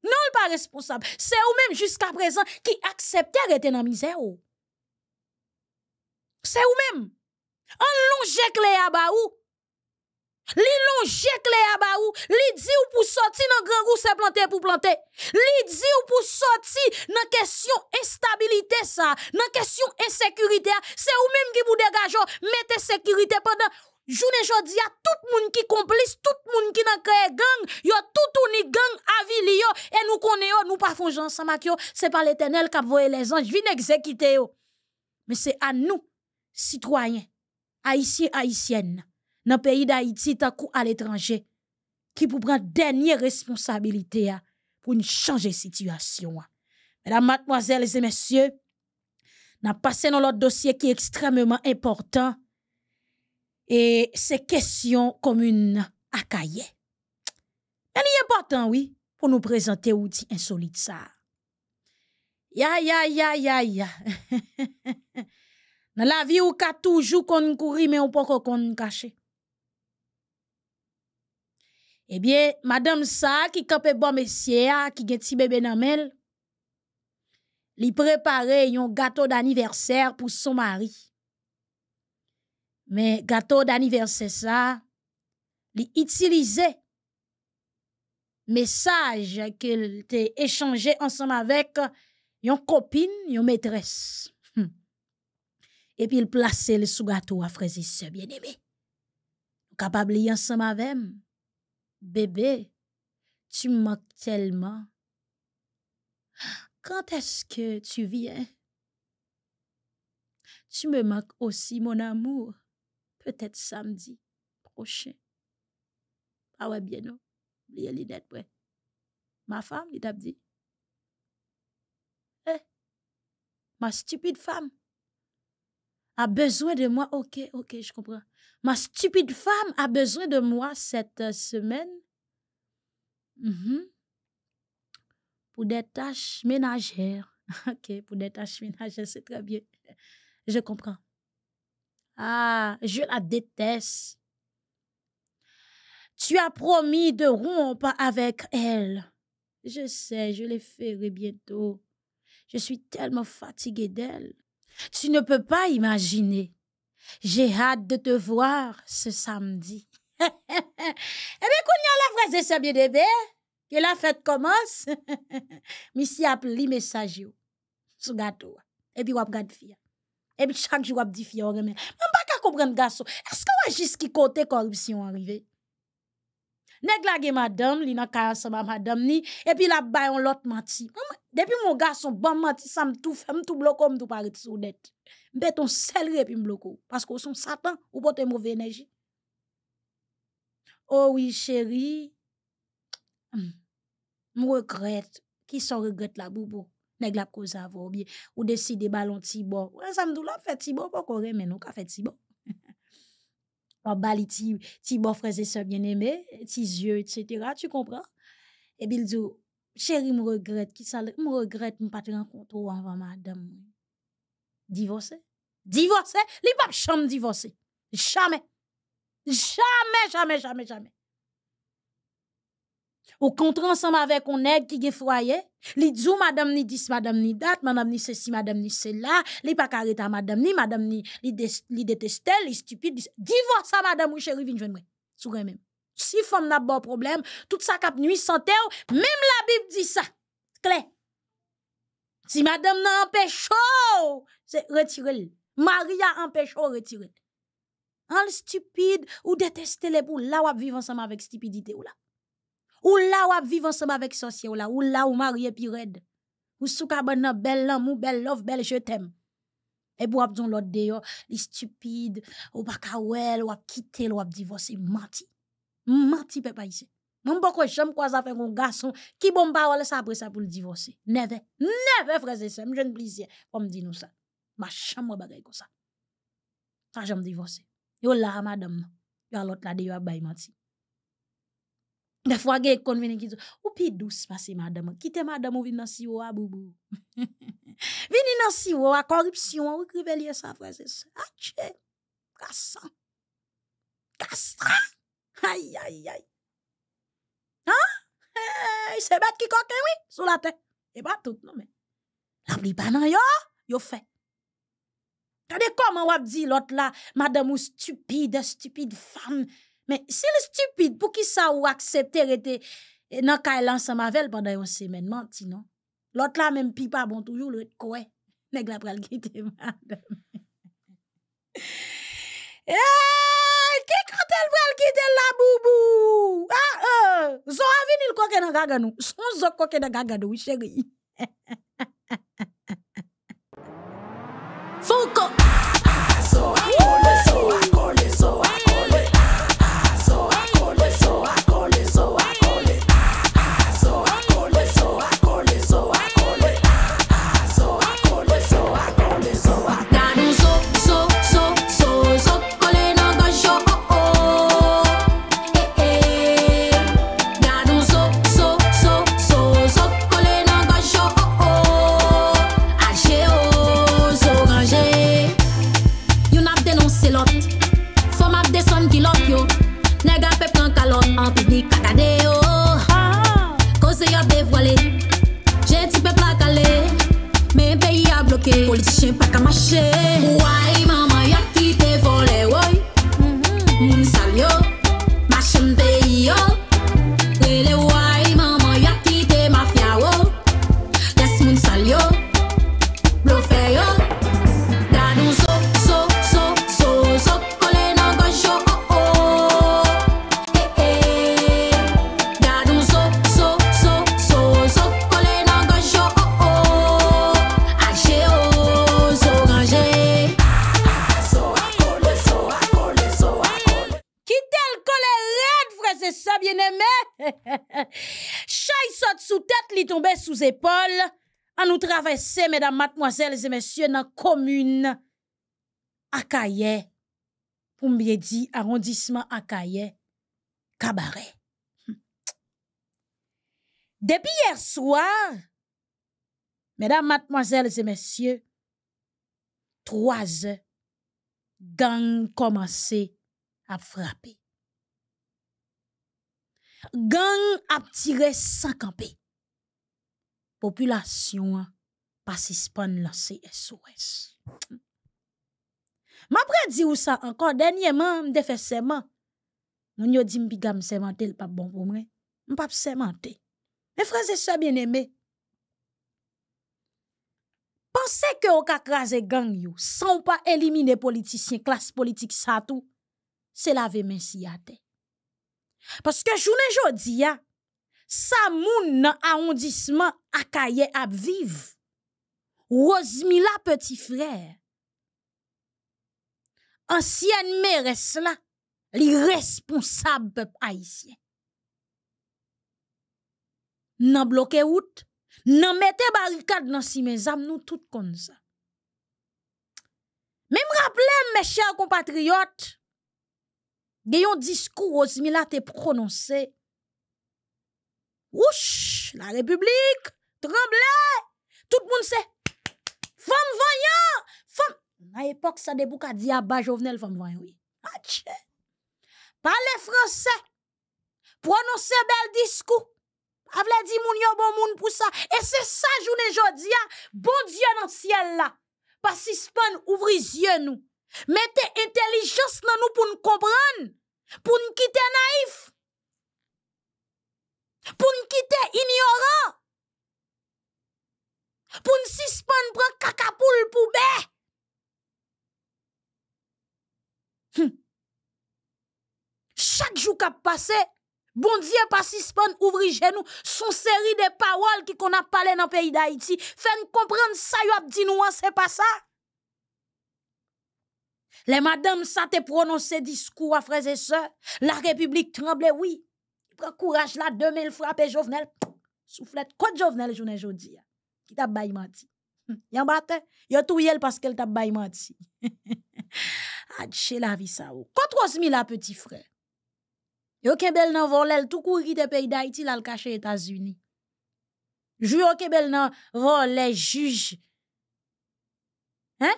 Non l' pas responsable. se ou même présent présent ki d'être dans nan misère ou. Se ou même, an longe clé à ba ou, Li longe kle à ou, li di ou pou sorti nan grand rou se plante pou planter Li di ou pou sorti nan question instabilité ça nan question insécurité c'est même ou même ki pou degajo, mette sécurité pendant journée jodi a, tout monde qui complice tout moun ki nan kreye gang, yo tout ou ni gang avili yo. et nous konnen yo, nous pa Nous jan sa mak yo, c'est pas l'Éternel kap les anges vin exécuter yo. Mais c'est à nous Citoyens Haïtiens Haïtiennes le pays d'Haïti à coup à l'étranger qui qui dernière responsabilité hein, pour une changer situation, situation hein. Mesdames, mademoiselles et messieurs, nous passé dans notre dossier qui est extrêmement important et c'est question questions à cahier. Elle est important, oui, pour nous présenter outi insolite ça. Ya, ya, ya, ya, ya. Dans la vie, ou ka toujours qu'on mais mais on peut qu'on eh bien, madame ça, qui fait bon messieurs, ah, qui un petit bébé lui a préparé un gâteau d'anniversaire pour son mari. Mais gâteau d'anniversaire ça, utilisé le message qu'il a échangé ensemble avec yon copine, yon maîtresse. Hum. Et puis il place le sous gâteau à frère bien aimé. Capable faire ensemble avec. Bébé, tu me manques tellement. Quand est-ce que tu viens? Tu me manques aussi, mon amour. Peut-être samedi prochain. Ah ouais, bien non. les l'inette, ouais. Ma femme, il t'a dit. Eh, ma stupide femme a besoin de moi. Ok, ok, je comprends. Ma stupide femme a besoin de moi cette euh, semaine mhm. pour des tâches ménagères. ok, pour des tâches ménagères, c'est très bien. Je comprends. Ah, je la déteste. Tu as promis de rompre avec elle. Je sais, je les ferai bientôt. Je suis tellement fatiguée d'elle. Tu ne peux pas imaginer. J'ai hâte de te voir ce samedi. eh bien, qu'on y a la phrase de ce bien bébé, que la fête commence, Missy a li message yo, sous gâteau. Et puis, wap gade fille. Et puis, chaque jour, wap dit fille, on remet. pas comprendre, garçon. Est-ce qu'on a juste qui côté corruption arrivé? Nèg la madame, li nan kaya madame ni, Et puis la bayon l'autre menti. Depuis mon garçon bon menti, ça me tout fait, me tout bloque me tout paret sou net. Mbeton ton sel repi mbloko. Parce ou son satan, ou pote mouve énergie Oh oui, chéri. Hmm. regrette qui s'en regrette la boubou? Nèg la cause avou ou bien Ou décide balon Tibo Ou samdou la fait Tibo pas pou kore men. Ou ka fait tibo? Ou bali ti, ti se bien aimés Ti yeux, etc. Tu kompran? E chérie djou. Chéri mregrette. Ki sa mregrette mpate renkonto ou avant madame Divorcé. Divorcé. Li bab jamais divorcé. Jamais. Jamais, jamais, jamais, jamais. Au contre ensemble avec un aigle qui gen foyer, li djou oh, madame ni dis, madame ni date, madame ni ceci, madame ni cela, li pa kareta madame ni, madame ni li, des, li détesté, li stupide, divorce madame ou chérie viens joindre. Sou même. Si femme n'a pas de problème, tout ça cap nuit santé, même la Bible dit ça. Claire. Si madame n'a empêche, oh, c'est retirer. Maria empêche, oh, retirer. En hein, stupide ou déteste les boules, là ou vivre ensemble avec stupidité ou là. Ou là ou vivre ensemble avec sorcier ou là, ou là ou marie puis raide. Ou souka bonne belle amour, belle love, belle je t'aime. Et pour abdon l'autre de les stupides, ou pas ou quitter, ou divorcer, menti. Menti, papa ici. Mwen bokwe chanm kwa zafen kon gason, ki bon ba wale sa apresa pou l'divose. Neve, neve freze se, mwen jen plizye. Pon mdi nou sa. Ma chanm wabare kon sa. Sa jom divose. Yo la a madam, yo alot la de yo abay mati. Defwa ge ekon vini ki tou. Ou pi dous pasi madam? Kite madam ou vini nan siwo a bobo. Vini nan siwo a koripsyon, wikrivelye sa freze se. Ache, kasa. Kasa. Ay, ay, ay. Hein? Ils se battent qui coquin, hein, oui, sous la tête. Et pas tout, non, mais. La pas non, yo, yo fait. Tade, comment on dit l'autre là, madame ou stupide, stupide femme. Mais si le stupide, pour qui ça ou accepter rete nan elle ensemble avec pendant une semaine, menti, non? L'autre là, même pipa pas bon toujours, le quoi? Nèg la pral quitter madame. Eh, qui quand elle voit le guide la boubou Ah, euh, zo a vini le coquet dans gaga nous. Son zo coquet dans gaga nous, oui, chérie. Foucault! Politi chen pa kamache Wai mama sous épaules, à nous traverser, mesdames, mademoiselles et messieurs, dans la commune Akaye, pour me dire arrondissement Akaye, cabaret. Hum. Depuis hier soir, mesdames, mademoiselles et messieurs, trois gangs gang commencé à frapper. Gang a tiré sans camper population hein, population suspend la CSOS. Ma pre di ou sa encore dernièrement Je fe seman. Moun yo di mbiga msemante le pas bon pour moi. Mpap Mes mes et se bien aimés. Pensez que ou kakraze gang yo, sans ou pa elimine politicien klas politique sa tout. se lave men si que que ne jodi ya, sa moun nan arrondissement Akaye ap viv. Rosemila petit frère. Ancienne mairesse la, li responsable peuple haïtien. Nan bloqué out, nan mette barricade nan si mes âmes nous tout comme ça. Même rappelez mes chers compatriotes, yon discours Rosmila te prononcé Ouh, la République, tremblez Tout le monde sait. Femme voyant, femme. À l'époque, ça débouka j'ouvre jovenel, femme voyant, oui. Parlez français. Prononcez bel discours. Avle dit moun yon bon moun pou sa. Et c'est sa vous jodi ya, hein. bon ciel nan pas pas, span ouvri yeux, nous Mettez intelligence dans nous pour nous comprendre Pour nous quitter naïfs pour nous quitter ignorant. Pour nous suspendre prendre caca pour le poubelle. Hum. Chaque jour qui passé, bon Dieu pas suspendre ouvrir nous son série de paroles qui qu'on a parlé dans le pays d'Haïti. Faites comprendre ça yo a dit nous hein, c'est pas ça. Les madames ça te prononcer discours à frères et sœurs, la République tremblait oui prends courage là, 2000 frappes, Jovenel, soufflet, quoi Jovenel, journée jodi, hein, qui t'a baillé menti. Hum, yon bate, yon touyel parce qu'elle t'a baillé menti. Adche ah, la vie sa ou. Kot rosmi la petit frère. Yon kebel nan volel, tout kouri de pays d'Haïti la le caché États-Unis. Jou bel kebel nan volet, juge. Hein?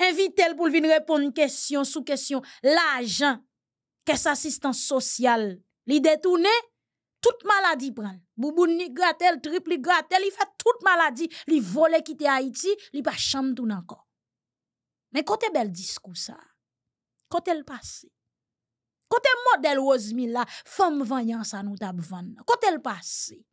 Invite l pour venir répondre question sous question L'agent, qu'est-ce assistance sociale? Li détourné, toute maladie prend. Boubouni ni tripli triple gratel, il fait toute maladie. Li vole quitter Haïti, li pas chambre tout encore. Mais côté bel discours ça, côté le passé, côté modèle Rosemille la, femme vaillante, ça nous tab côté le passé.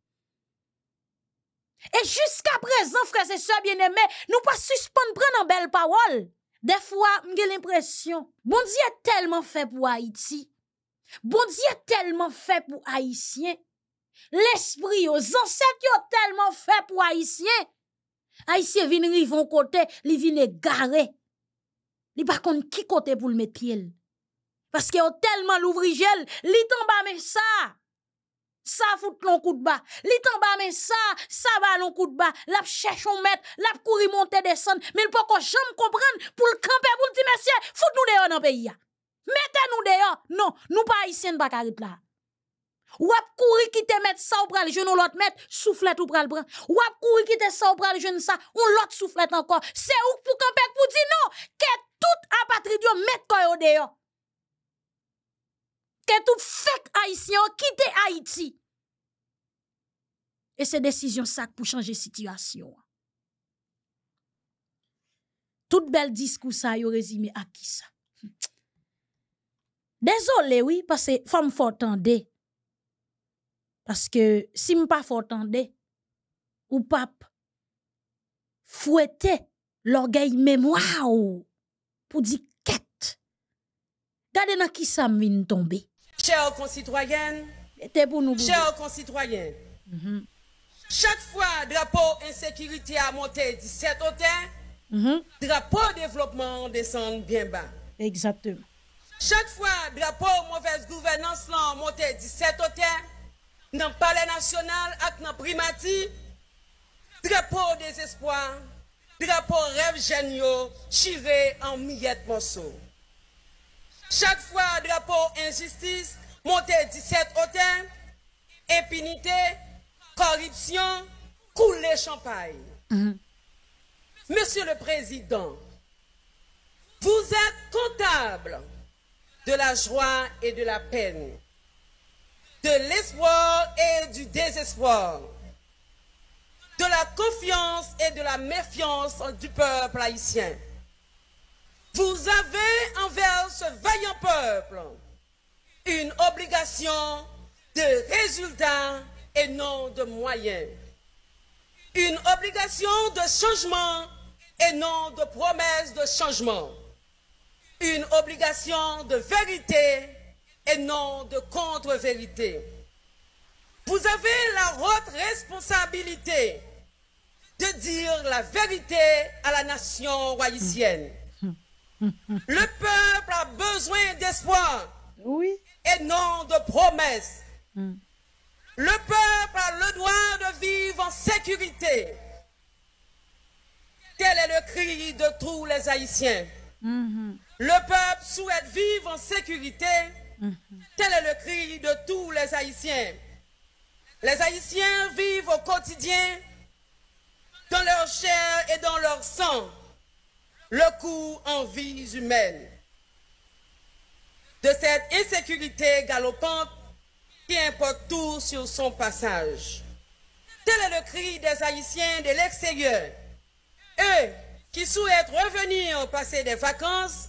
Et jusqu'à présent, frères et sœurs bien-aimés, nous pas suspendre prendre en belle parole. Des fois, j'ai l'impression, bon Dieu est tellement fait pour Haïti. Bon Dieu tellement fait pour Haïtiens. L'esprit aux ancêtres tellement fait pour Haïtiens. Haïtiens viennent rivon côté, ils viennent garer. Ils par contre qui côté pour le mettre pied. Parce que ont tellement l'ouvri gel, ils bas mais ça. Ça fout l'on coup de bas. Li t'en mais ça, ça va l'on coup de bas. La cherche on met, la courir monter descendre, mais le pas qu'on jamais comprendre pour le camper pour le dire monsieur, fout nous dehors dans pays. Mettez-nous dehors. Non, nous pas ici, nous pas là. Ou ap courir te mettre ça ou pral jeune l'autre mettre soufflette ou pral bras. Ou ap courir quitter ça ou pral jeune ça, ou l'autre soufflette encore. C'est ou pour camper pour dire non, que tout apatridio mettre koyo dehors. Que tout fait haïtien quitte Haïti. Et c'est décision ça pour changer situation. Tout bel discours ça yo résumé à qui ça Désolé, oui, parce que femme faut tende, Parce que si pas faut tende, ou pape, fouetter l'orgueil mémoire pour dire quête. Gardez dans qui ça m'vine tomber. Chers concitoyens, chers concitoyens, mm-hmm. chaque fois drapeau insécurité a monté 17 hôtels, le drapeau drapeau développement descend bien bas. Exactement. chak fwa drapo mwovez gouvenans lan mwote 17 ote, nan pale nasyonal ak nan primati, drapo desespoi, drapo rev jenyo, chive an miyet monsou. Chak fwa drapo injistis, mwote 17 ote, epinite, koripsyon, koule champay. Monsi le prezident, vwou zet kontabl de la joie et de la peine, de l'espoir et du désespoir, de la confiance et de la méfiance du peuple haïtien. Vous avez envers ce vaillant peuple une obligation de résultats et non de moyens. Une obligation de changement et non de promesse de changement une obligation de vérité et non de contre-vérité. Vous avez la haute responsabilité de dire la vérité à la nation haïtienne. Le peuple a besoin d'espoir et non de promesses. Le peuple a le droit de vivre en sécurité. Tel est le cri de tous les Haïtiens. Mm-hmm. Le peuple souhaite vivre en sécurité. Mm-hmm. Tel est le cri de tous les Haïtiens. Les Haïtiens vivent au quotidien dans leur chair et dans leur sang le coup en vie humaine. De cette insécurité galopante qui importe tout sur son passage. Tel est le cri des Haïtiens de l'extérieur. Eux qui souhaitent revenir passer des vacances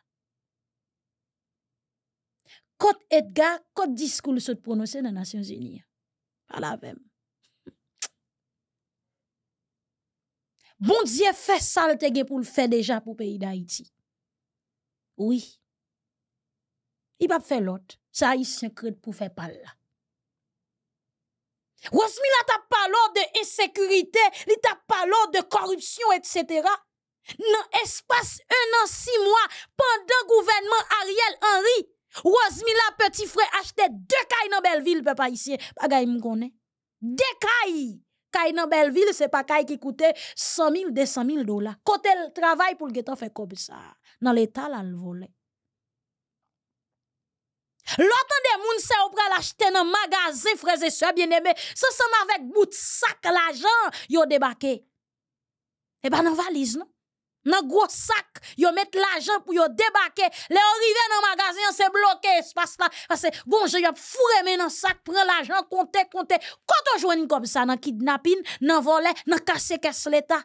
Côte Edgar, kot discours le prononcés dans les Nations Unies Pa la même. Bon Dieu fait ça le te pour le faire déjà pour pays d'Haïti. Oui. Il va faire l'autre. Ça il crée pour faire pas là. Rosmila t'as parlé de insécurité, il pas parlé de corruption etc. Dans espace un an six mois pendant gouvernement Ariel Henry, Rosmila, petit frère achete deux cailles dans Belleville, papa ici. Bagay pas Deux cailles. cailles dans Belleville, ce n'est pas cailles qui coûtait 100 000, 200 000 dollars. Côté le travail pour le ghetto fait comme ça. Dans l'État, là, le volet. L'autre des moun se ou pral acheter dans magasin, frères et sœurs bien-aimés, ensemble avec bout de sac l'argent, yo débarqué. Eh ben, la valise, non? un gros sac, yo met l'argent pour yo débarquer. Les arrivés dans magasin, c'est bloqué espace là. Parce que bon, je yop fourré mais dans sac, prend l'argent, compter compter. Quand on joue comme ça, dans kidnapping, dans volet, dans casser caisse l'État,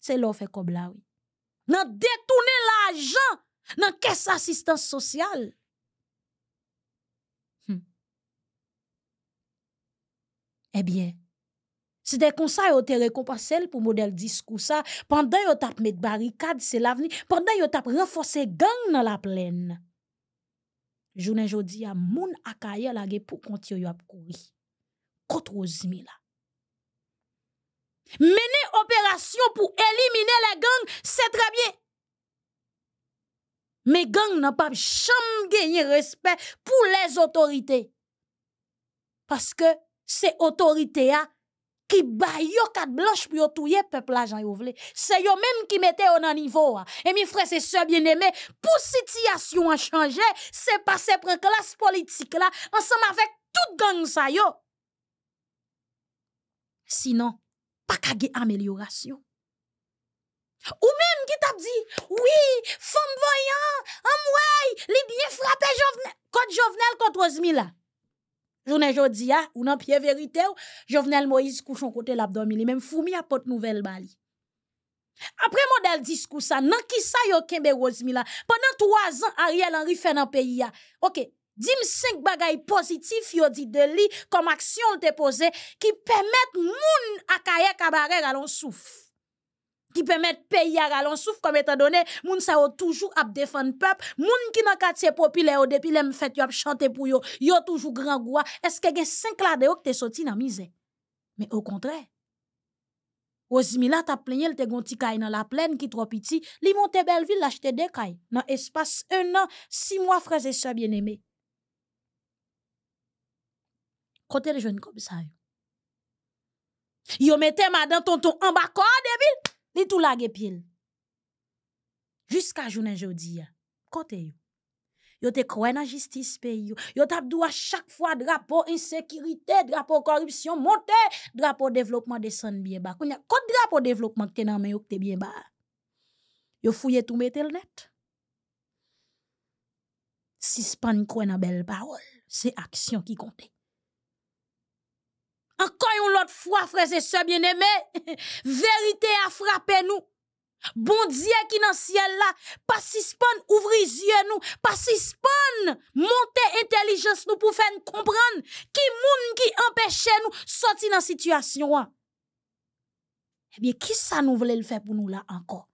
c'est l'offre comme là, oui. Dans détourner l'argent, dans caisse assistance sociale. Hmm. Eh bien, Se de konsa yo te rekompan sel pou model diskousa, pandan yo tap met barikad se la vni, pandan yo tap renfose gang nan la plen, jounen jodi ya moun akaye la ge pou konti yo yo ap koui. Kot wou zimi la. Mene operasyon pou elimine la gang, se tra bie. Me gang nan pap chanm genye respet pou les otorite. Paske se otorite ya, ki bay yo kat bloch pou yo touye peplajan yo vle. Se yo menm ki mette yo nan nivou a, e mi fre se se bieneme, pou sitiyasyon an chanje, se pase pre klas politik la, ansem avèk tout gang sa yo. Sinan, pa kage amelyorasyon. Ou menm ki tap di, oui, fom voyan, amway, li bie frape jovenel, kote jovenel kote ozmi la. journée jodi ya, ah, ou nan pied vérité ou, Jovenel Moïse couchon côté l'abdomen li, fourmi foumi apot nouvel bali. Après modèle discours, nan ki sa yo kembe rozmi la, Pendant 3 ans, Ariel Henry fait. nan pays ya. Ah. Ok, dim 5 bagay positif yo di de li, comme action te pose, ki permet moun akaye kabare alon souf. Ki pèmèt pey yag alon souf kom etadone, moun sa yo toujou ap defan pep, moun ki nan kat se popile yo depi lem fèt yo ap chante pou yo, yo toujou gran gwa, eske gen senklade yo kte soti nan mize. Me o kontre, o zimila tap plenye lte gonti kay nan la plen ki tropiti, li montè bel vil lachte de kay nan espas un nan, si mwa fraze sa bien eme. Kote rejon kom sa yo, yo metè madan tonton amba kwa de vil! Li tout lage pile. jusqu'à jounen jodi côté Kote yo. Yo te kwen justice, justice peyi yo. Yo tap dou chaque fois drapeau drapo insécurité, corruption corruption monte, drapeau développement descend bien ba. Koun kote drapo développement kte nan men yo te bien ba. Yo fouye mette le net. span kwen nan belle parole, C'est action qui compte. Encore une autre fois, frères et sœurs bien-aimés, vérité a frappé nous. Bon Dieu qui dans ciel là, pas ouvrez les yeux nous, pas suspend, monter intelligence nous pour faire comprendre qui monde qui empêchait nous sortir dans situation. Hein. Eh bien, qui ça nous voulait le faire pour nous là encore?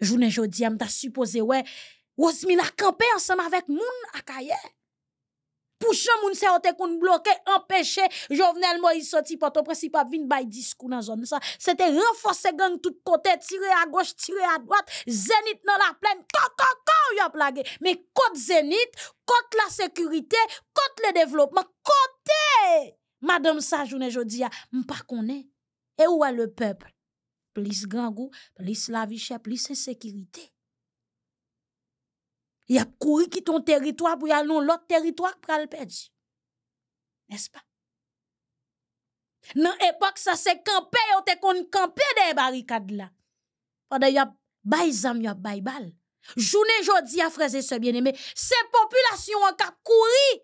Journée jodi, suis supposé ouais, Rosmina camper ensemble avec à Kayer. Pouchan moun se ote kon bloke, empêché Jovenel Moïse sorti porte principal vin bay discours dans zone ça. C'était renforcer gang tout côté, tirer à gauche, tirer à droite, Zénith dans la plaine, ko, y a plagué. Mais côté Zénith, côté la sécurité, côté le développement, côté Madame sa journée jodi a, ah, m'pa est Et où est le peuple? Plus grand goût, plus la vie chère, plus insécurité. Il a couru qui ton territoire pour y aller dans l'autre territoire pour le perdre. N'est-ce pas? Dans l'époque, ça c'est campé, on te kon campé des barricades là. Pendant y a baïzam, zam, y a baïbal. balle. Journée jodi a frères et bien aimé ces populations ont couru,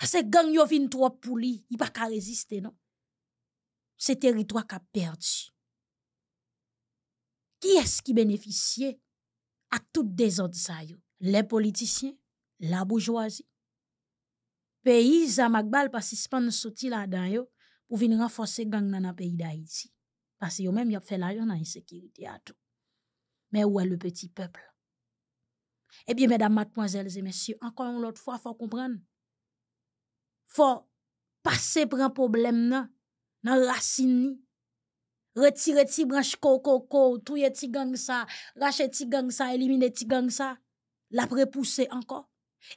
ah, ces gangs gang yo vin trop pour lui, il pas qu'à résister non. Ces territoire qu'a perdu. Qui est-ce qui bénéficiait à toutes des autres Les politiciens, la bourgeoisie. Pays Zamakbal pas nous sorti là-dedans pour venir renforcer gang dans le pays d'Haïti. Parce que même y a fait la dans insécurité à tout. Mais où est le petit peuple? Eh bien, mesdames, mademoiselles et messieurs, encore une autre fois, faut comprendre. Faut passer pour un problème dans la racine retire ti branche coco, touye ti gang ça, rache ti gang ça, éliminer ti gang ça, la repousser encore.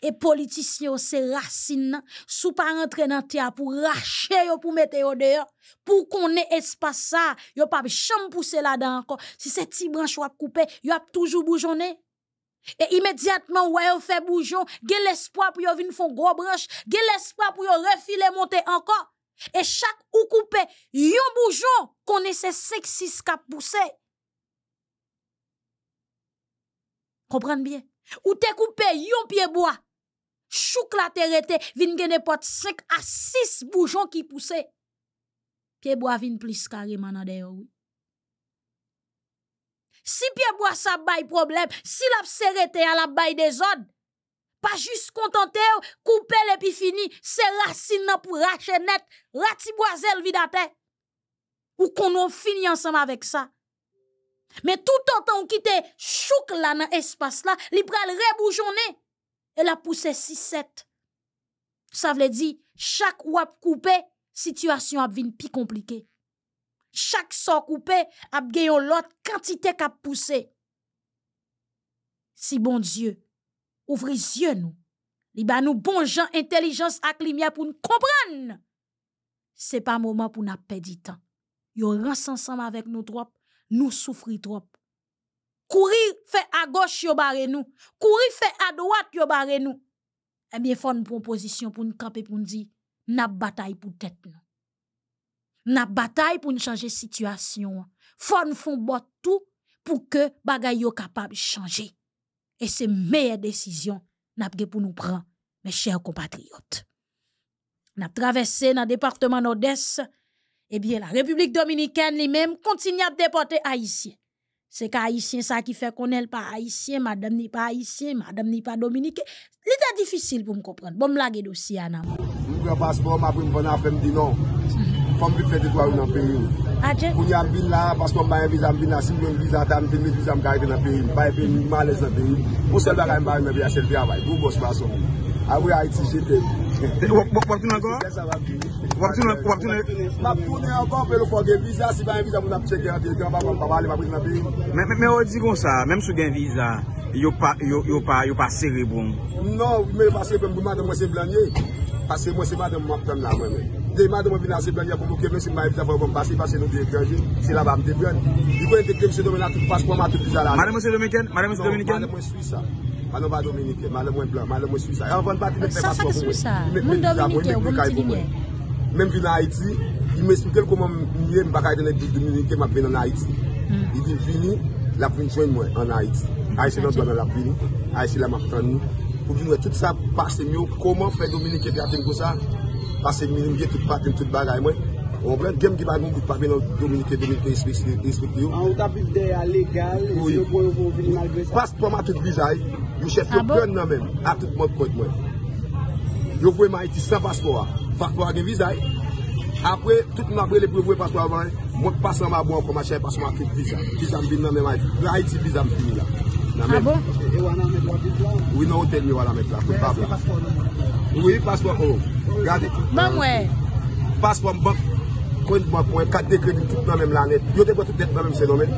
Et politiciens c'est se sous pas sou pa rentre nan te a pou rache pour pou yon espace deyo, pou espace yo pas chambre pousser là la dan si cette ti branch wap koupe, yo ap toujou boujone. Et immédiatement, wè yo fe boujon, l'espoir l'espoir pou yo vin fon gros branche, l'espoir l'espoir pour yo refile monte encore. E chak ou koupe yon boujon kone se seksis ka pousse. Kopran bie? Ou te koupe yon pieboa, choukla te rete vin genepote seks a sis boujon ki pousse. Pieboa vin plis kare manade yo. Si pieboa sa bay problem, si la se rete a la bay de zon. pa jis kontante ou koupe le pi fini, se rasin nan pou rache net, rati boazel vidate, ou konon fini ansama vek sa. Me tout an tan ou kite chouk la nan espas la, li pral rebou jounen, e la pousse 6-7. Sa vle di, chak wap koupe, sityasyon ap vin pi komplike. Chak sa koupe, ap geyon lot kantite kap pousse. Si bon dieu, ouvrir les nous. Li nous bon gens intelligence ak pour nous comprendre. C'est pas moment pour nous perdre du temps. Yo rense ensemble avec nous trop, nous souffrir trop. Courir fait à gauche yo barre nous, courir fait à droite yo barre nous. Eh bien faut une position pour nous camper pour nous dire n'a bataille pour tête nous. N'a bataille pour nous changer situation. Faut nous bot tout pour que bagay capable changer et c'est meilleure décision n'a pour nous prendre mes chers compatriotes n'a traversé dans le département nord-est eh bien la République dominicaine lui-même continue à déporter haïtiens c'est qu'haïtien ça qui fait qu'on n'est pas haïtien madame n'est pas haïtien madame n'est pas dominicaine C'est difficile pour me comprendre bon me laguer dossier à passeport m'a pris dit Pongri fetikwa ou nan pen yon. Aje? Ou yon pen la, paston baye vizan pen la, sin ven vizan tan pen vizan gaye vizan pen yon, baye pen malen zan pen yon, ou selbe kaye mba yon mebe ya selbe yon vay, ou mbos mba so. Awe a iti jete. Wap tou nan kon? Wap tou nan kon? Wap tou nan kon, pero pou genvisa. Si genvisa moun ap chek genvisa, wap wale wap wale nan beyin. Men wè di kon sa, menm sou genvisa, yop pa sereboun? Non, menm pase yon moun mwen se blanye, pase yon mwen se blanye moun ap tem nan mwen. Dey mwen se blanye, pou mwen kevnen se mwen evita fwa mwen pase yon genvisa, se la wap mwen te bwen. Yon te krem se domen ati, mwen se blanye moun ap te viza la. Mwen se blanye moun? Manon ba Dominike, manon mwen blan, manon mwen swisa. Yon van pati mwen pe pati mwen mwen. Sak swisa, mwen do Dominike, mwen mwen kayvou mwen. Men vin a Haiti, yon mwen switel koman mwen mwen bakay dene Dominike mwen ven an Haiti. Yon vin hmm. vini, la vin jwen mwen an Haiti. Haiti nan dwanan la vini, Haiti la mwen pran ni. Pou vin we tout sa, pa ksemyo, koman fe Dominike de Atengosa, pa ksemyo mwen gye tout pati mwen tout bagay mwen. O bre, ah, genm ki bagoun pou pa be nan Dominiké, Dominiké inspektiyon. An ou ta bif de ah bon? a legal, si yo pou yo vou vin nan gresa. Pas poman ki vizay, yo chèp yo pren nan men, atit moun pwoyt mwen. Yo vwe ma iti san paspwa, fakpwa gen vizay. Apre, tout moun apre le pou yo vwe paspwa mwen, moun paspwa mwen mwen koma chèp paspwa mwen kik vizan. Vizan bin nan men ma iti. Yo a iti vizan bin mi la. Nan men. E wana mwen pwoyt vizay? Ou nou ten mi wana mwen pwoyt vizay. E aske paspwa mwen mwen? Ou e Kwen kwen kwen kat dekred yon tout nanmen lanet Yon dekwen tout det nanmen se nanmen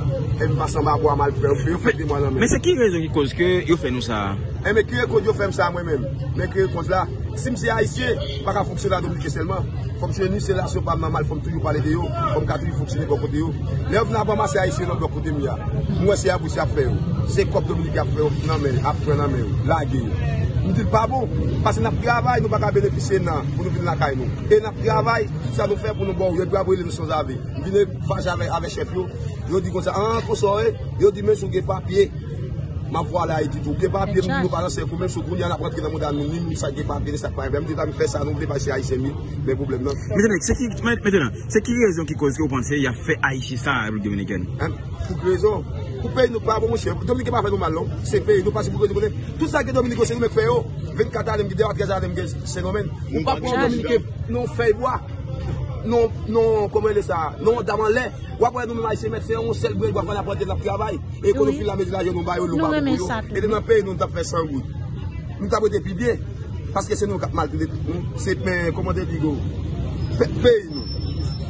E mi basan ba bo a mal pre yon Mwen se ki rezon yon konz ke yon fe nou sa E men kwen yon konz yon fe nou sa mwen men Men kwen yon konz la Sim se a isye baka foksyon la Dominika selman Foksyon yon selman se ba man mal foksyon yon pale de yo Foksyon yon foksyon yon bo kote yo Ne yon vna ba bon mas se a isye nanbo kote mi ya Mwen se yavou se a fre yon Se kop Dominika fre yon nanmen apren nanmen La genyo Nou dil pa bon, pasè nap gravay nou baka benefise nan pou nou bil nan kay nou. E nap gravay, tout sa nou fè pou nou bon. Yo di aboye le misyon zave. Vi ne faje ave, ave chep yo. Yo di kon se an, kon so e. Yo di men sou ge papye. Ma vwa la ay di tou. Ke pa apye nou balanse pou mèm soukoun di an apwant ki nan moun anonim. Moun sa ke pa apye de sa kwa mèm. Mèm di ta mèm pre sa anon mwen pa yè pa yè ay semi. Mèm pou blèm nan. Mèdè nan, se ki lèzon ki kozke ou panse yè fè ay fissa a Ruk Dominiken? Fou lèzon. Ou pey nou pa abon chè. Dominiken pa fè nou malon. Se fè yè nou pasi pou kwe di konen. Tout sa ke Dominiken se yè mèk fè yo. 24 a dem gè, 23 a dem gè, se nomen. Ou pa pou Dominiken nou fè yè wwa. Nou, nou, koman lè sa? Nou, daman lè. Wap wè nou mè mè isè mè sè yon, ou sel bè wè wè fè nè pwè tè lè pwè yabay, e kon nou fil la mè zè la yon nou bay, ou lè wè mè sè tè. E dè mè pè yon nou tap fè san gout. Nou tap wè dè pi bè, paske se nou kap mal tè dè tout. Se pè, koman dè di gout? Pè yon nou.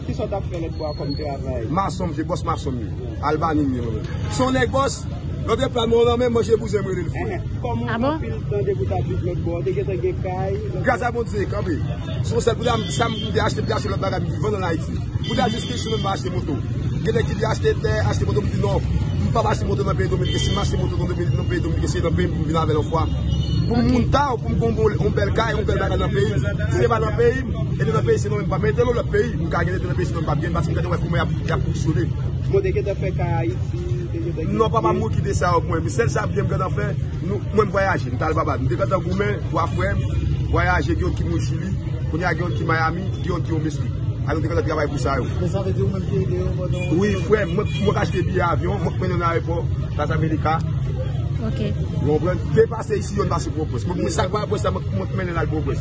Ki sa tap fè lè pwa komi kè yabay? Marsom, jè bos Marsom yon. Al ba nin yon. Son ek bos, Lo de plan moun an men mwen jè bou zè moun el foun. A moun? Kwa moun moun fil tan de bouta pif lèk bon, de gen ten gen kay. Kwa zè moun ze, kwa moun. Sè moun se moun de aste piache lèk baga mi, vè nan la iti. Moun de aje se chounen ba aste moun tou. Kwen de ki de aste moun tou moun tou moun tou nou. Moun pa ba aste moun tou nan pey domen, ke se moun aste moun tou moun tou moun pey domen, ke se yon pey moun pou moun vina velon fwa. Poun moun ta ou pou moun pou moun bel kay, moun bel baga nan pey. Se yon va nan pey, Nou pa pa mou ki de sa yo kwen. Mwen voyaje. Mwen dekata kwen mwen, voyaje ki yo ki Mouchili, ki yo ki Miami, ki yo ki Mouskou. A yon dekata di yon mwen kousa yo. Oui, fwen, mwen kache de pi avyon, mwen kwen yon a repo, tas Amerika. Kwen pase yon basi kwen pwes. Mwen kwen sa kwen a pwes, sa mwen kwen yon alpon pwes.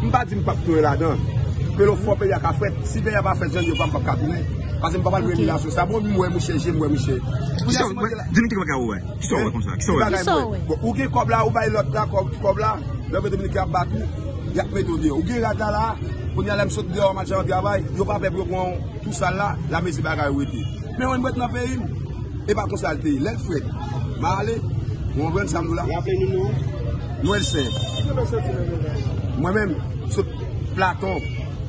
Mwen pa di mwen pak tou yon e la dan. Kwen yon fwen pe yon ka fwen, si de yon va fwen zan, yon va mwen pak katounen. Amjen yo moren de Colombo? Mwen, Sion, tou genyeci ni zase kon». Kisou ouwe? « Sion kou 망en pou mwen patan te kon si konp nahin myour, gwen se ven pou 리ap zeyfor, fè BRP, diep refle potiros yo, ouыmate g kindergarten cruise tapay, notou soube ek apro man pes mwen tou san lala Je mwene tramite pou kwen nan sterik. Mwen me wèn di apocene men, te pa a che genye pel se frete apou kren nin bans £ 20 million genye. Ben nanwè alissan pou anuni ni yo rozpendy. Di yone mwen se fè mwen param piwan ki innan biw؟ Mwen mwen se se Platon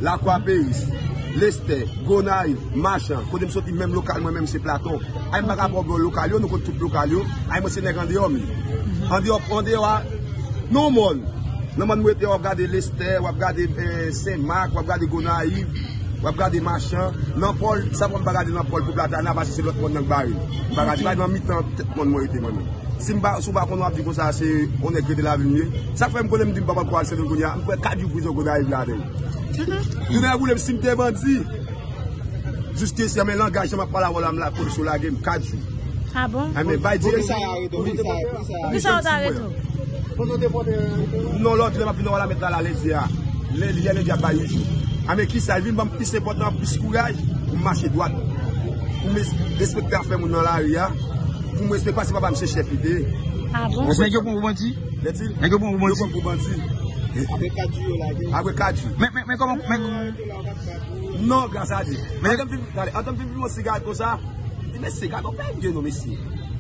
La proceso Leste, Gonaive, machan Kou di msoti menm lokal, menm se Platon Ay m baga bo lokal yo, nou kon tup lokal yo Ay m se neg an di omi An di yo, an di yo a Nou mon, nan mon mwete yo gade Leste Wap gade eh, Saint-Marc, wap gade Gonaive Wap gade machan Nan pol, sa mwen bagade nan pol pou Platon An avansi se lot mwen nan baril Bagade, bay nan mitan mwen mwete mwen Sim ba sou ba kon wap di konsase, on ek grede la viniye. Sak fe mkone m di m baban kwa lise, m kwen kadyou kouzou kouzou kouzou la viniye. M kone m kouzou m simte vandi. Justi se yon m langaj yon m apalavol an m la kouzou la gen, m kadyou. A bon? A men bay di. M kouzou m sa rey do? M kouzou m sa rey do? M nou lout, m apilon wala met la la leziya. Leziya ne di apayi. A men ki sa vini, m ban pis sepotan, pis kouzou, m mache doat. M despotan fe m nou Mwen se te pasi pa ba mse chef ide. Ah bon? A bon? Mwen se men gen yon bon wou mandi? Mwen gen yon bon wou mandi? Mwen gen yon bon wou mandi? Awe kadi. Awe kadi? Men kon mwen... Men kon mwen... Non, kansa di. Men gen mwen film... Mwen film mwen sigade pou sa. Men sigade pou mwen gen nou mwen si.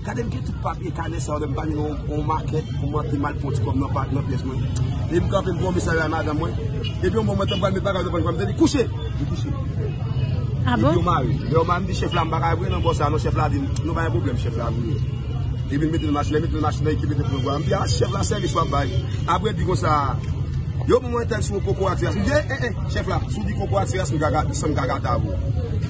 Kadem gen tout papi e kane sa ou de ban yon... On make, on mate mal poti kon nan pyes mwen. E mwen kafe mwen kon mwen sali anade an mwen. E pi yon mwen mwen tom ban mwen bagan de ban yon. Mwen de kouche. Mwen kouche. Ah bon? Yo man non, di cheflam bagay vwe nan bosa anon cheflam din nou bayan problem cheflam vwe E bin miti nou machine, miti nou machine ki biti pou vwa Mbya cheflam se li swan bay Abre di kon sa Yo mwen ten sou koko a tiyas eh, eh, Cheflam, sou di koko a tiyas mga gata vwe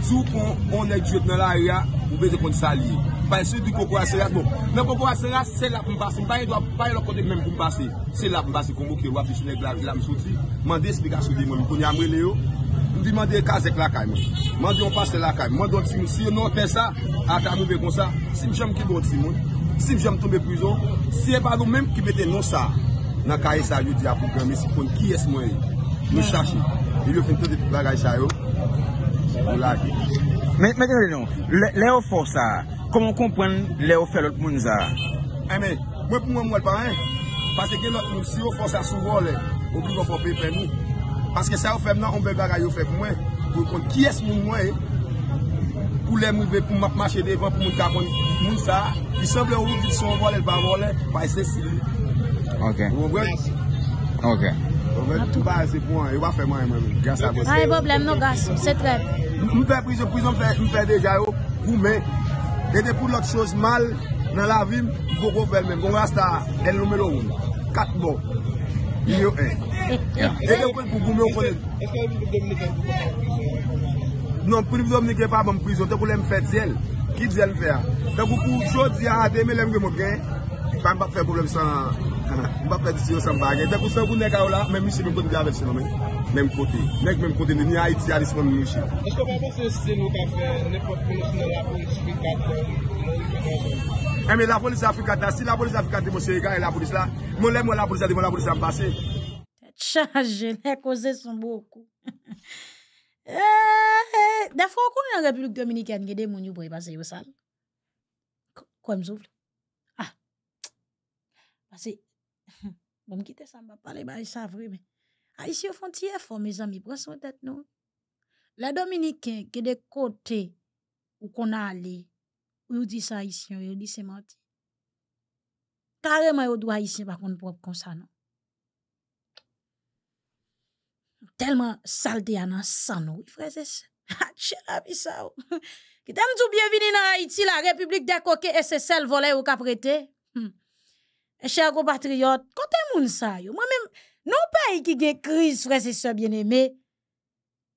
Sou kon onèk tiyot nan la aya Mbeze kon sali Paye sou di koko a tiyas Non koko a tiyas se la pou mbase Paye lò kote mwen mbase Se la pou mbase kon mbo ki yon wap di chine vla vye la msouti Mwen de esplikasyon di mwen mwen kon yamre le yo Mwen di mande e kazek lakay men, mande yon pase lakay, mwen don disi moun, si yon nan ten sa, atan nou be kon sa, si mjèm ki don disi moun, si mjèm tombe pou yon, si yon e balou menm ki bete non sa, nan kaye sa louti apoukè, mwen si kon ki es mwen e. e yon, mwen chakchi, yon yon kon te depi bagay chayou, mwen lage. Mwen kèren yon, lè yon fò sa, kon mwen kompwen lè yon fèlot mwen zara? E eh, men, mwen pou mwen mwen lpè an, pase gen yon si yon fò sa sou volè, mwen kifon fò pey fè moun. Paske sa ou fem nan, ou be gaga yo fe pou mwen, pou kon ki es moun mwen e, pou lem ou be pou map mache devan pou moun kakon moun sa, di seble ou yon vide son volen pa volen, eh? pa ese si li. Ok. Ou mwen brem? Ok. Ou mwen tou pa ese pou an, yo e ba fem man yon mwen mwen. Gans apos. Ha, yon boblem, e nou gas, se trep. Mwen pe priz yo priz an fe, mwen fe deja yo, pou mwen, e depou lot chos mal nan la vim, vou go vel men. Vou rastan, el nomel ou mwen, kat bo. Mwen yo en. Eh. E dekou kou kou kou mwen kone... Estan yon non, prizom ne ke pa mwen prizom? Non, prizom ne ke pa mwen prizom. Tekou lèm fè tzel. Ki tzel fè a? Tekou kou chot zi a adèmè lèm gè mò gen. Pan mwen pa fè problem san... Mwen pa fè disyo san bagè. Tekou sen kou nek a ou la, men mi chè men kote de avèl sinon men. Men kote. Nek men kote de. Nè a iti a dispo men mi chè. Estan yon prizom ne kote konosinon la polisvi kato? Mwen yon prizom ne kote? Eme eh, la polis Afrika ta, si la polis Afrika te monsi yiga e la polis la, moun lè moun la polis a di moun la polis a pase. Tcha, jenè, kozè son boku. De fò kon yon republik Dominikèn gède moun yu pou yi pase yosan? Kwen mzouvle? Ah, pase, moun gite sa mba pale ba yi savri men. A yi si yon fonti e fò, mizan, mibwè se mwen tèt nou. La Dominikèn gède kote ou kon a li... Ou dit ça ici, ou dit c'est menti. Carrément, ou doit ici, par contre, propre comme ça, non? Tellement saleté à nan sans nous, frères et sœurs. Hatché la vie, ça, ah, oh? Que Qui t'aime tout bienvenue dans Haïti, la République des coquets et c'est sel volés ou caprétés. Hmm. Chers compatriotes, quand moun ça, yo, moi-même, non pays qui gen crise, frères et sœurs bien-aimés,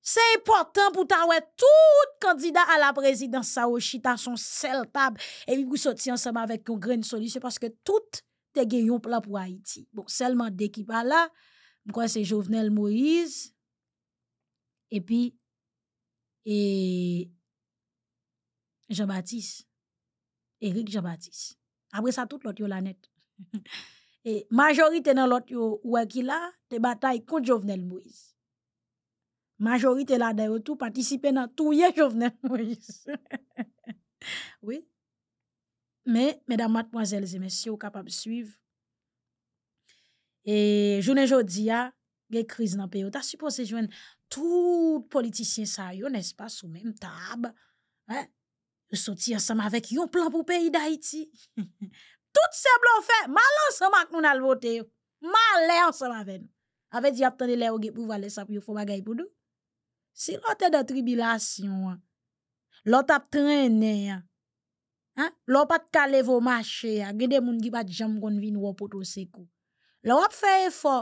Se importan pou ta wè tout kandida a la prezidans Sao Chita, son sel tab. E vi kou soti ansama vek yo gren soli, se paske tout te geyon plan pou Haiti. Bon, selman dekipa la, mkwè se Jovenel Moïse, epi, e, Jean-Baptiste, Eric Jean-Baptiste. Abre sa tout lot yo lanet. E, majori tenen lot yo wè ki la, te batay kou Jovenel Moïse. majorité la tout participer participer nan tout Jovenel Moïse. oui. Mais, mesdames, mademoiselles et messieurs, ou kapab suiv, e jounen a ya, crise dans pays. Tu ta supposé joindre tout politicien sa yo, ce pas, sous même tab, hein? yo soti ansam avec yon plan pou pays d'Haïti tout se d'Haïti. fait. mal ansam ak nou nan voté. mal le ansam nous avait Ave di tande le ou pour pou ça sa pou bagay pou Si loutè de tribilasyon, loutè ap trene, loutè ap kalevo mache, gede moun giba jam kon vin wap otosekou, loutè ap fe enfo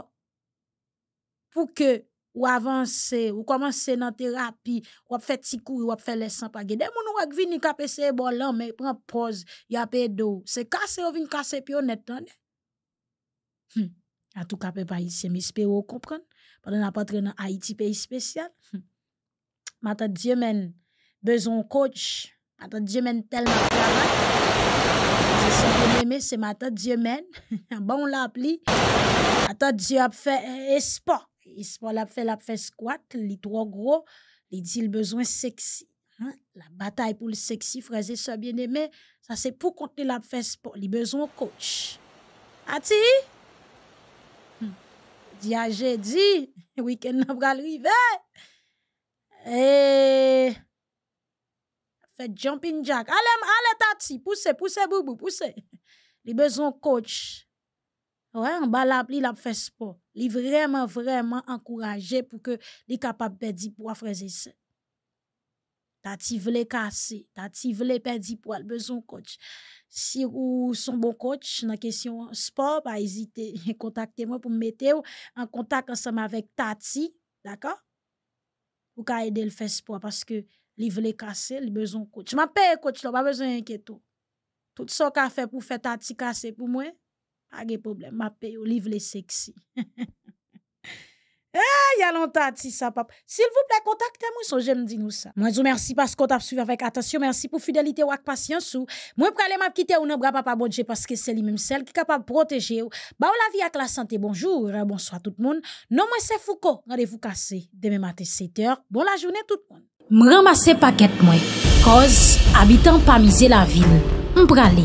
pou ke ou avanse, ou komanse nan terapi, wap feti kou, wap fe lesanpa, gede moun wak vin ni kape se bolan, men prempoz, yapè do, se kase yo vin kase pi yo netan. Hm, a tou kape pa itse, mi spero ou kompran, paden ap atre nan Haiti peyi spesyal. Hm. Mata Dieu men, besoin coach. Mata Dieu men tellement travail. C'est ça que c'est Mata Dieu men. bon l'appli. Mata Dieu a fait espoir. Eh, eh, espoir l'a fait, l'a fait squat, Les trop gros, les dit le besoin sexy. Hein? La bataille pour le sexy, frères et bien aimé ça c'est pour compter la fait sport, les besoin coach. Ati? Diagé hm. dit, week-end n'a pas arrivé eh fait jumping jack. Allez, allez, Tati. Poussez, poussez, boubou, poussez. Li besoin coach. Ouais, en bas la a la fait sport. Li vraiment, vraiment encouragé pour que li capable de perdre poids, frères Tati vle casser, tati voulait perdre poids, besoin coach. Si ou son bon coach dans question sport, pas bah, hésiter, contactez-moi pour me mettre en contact ensemble avec Tati, d'accord? pour aider le fait sport parce que il veut casser, il besoin coach. Je m'appelle coach, je pas besoin d'inquiéter. Tout. tout ce qu'elle a fait pour faire ta casser pour moi, pas de problème. Je m'appelle, livre est sexy. Eh, y a longtemps, si ça, papa. S'il vous plaît, contactez-moi, son j'aime dire nous ça. Moi, je vous remercie parce qu'on t'a suivi avec attention. Merci pour fidélité ou avec patience Moi, je aller m'a quitter ou non, papa bon Dieu parce que c'est lui-même celle qui est capable de protéger ou. Bah, la vie avec la santé. Bonjour, hein, bonsoir tout le monde. Non, moi, c'est Foucault. Rendez-vous cassé demain matin 7h. Bon la journée tout le monde. M'ramasser paquet moi. Cause, habitant pas miser la ville. M'pralé.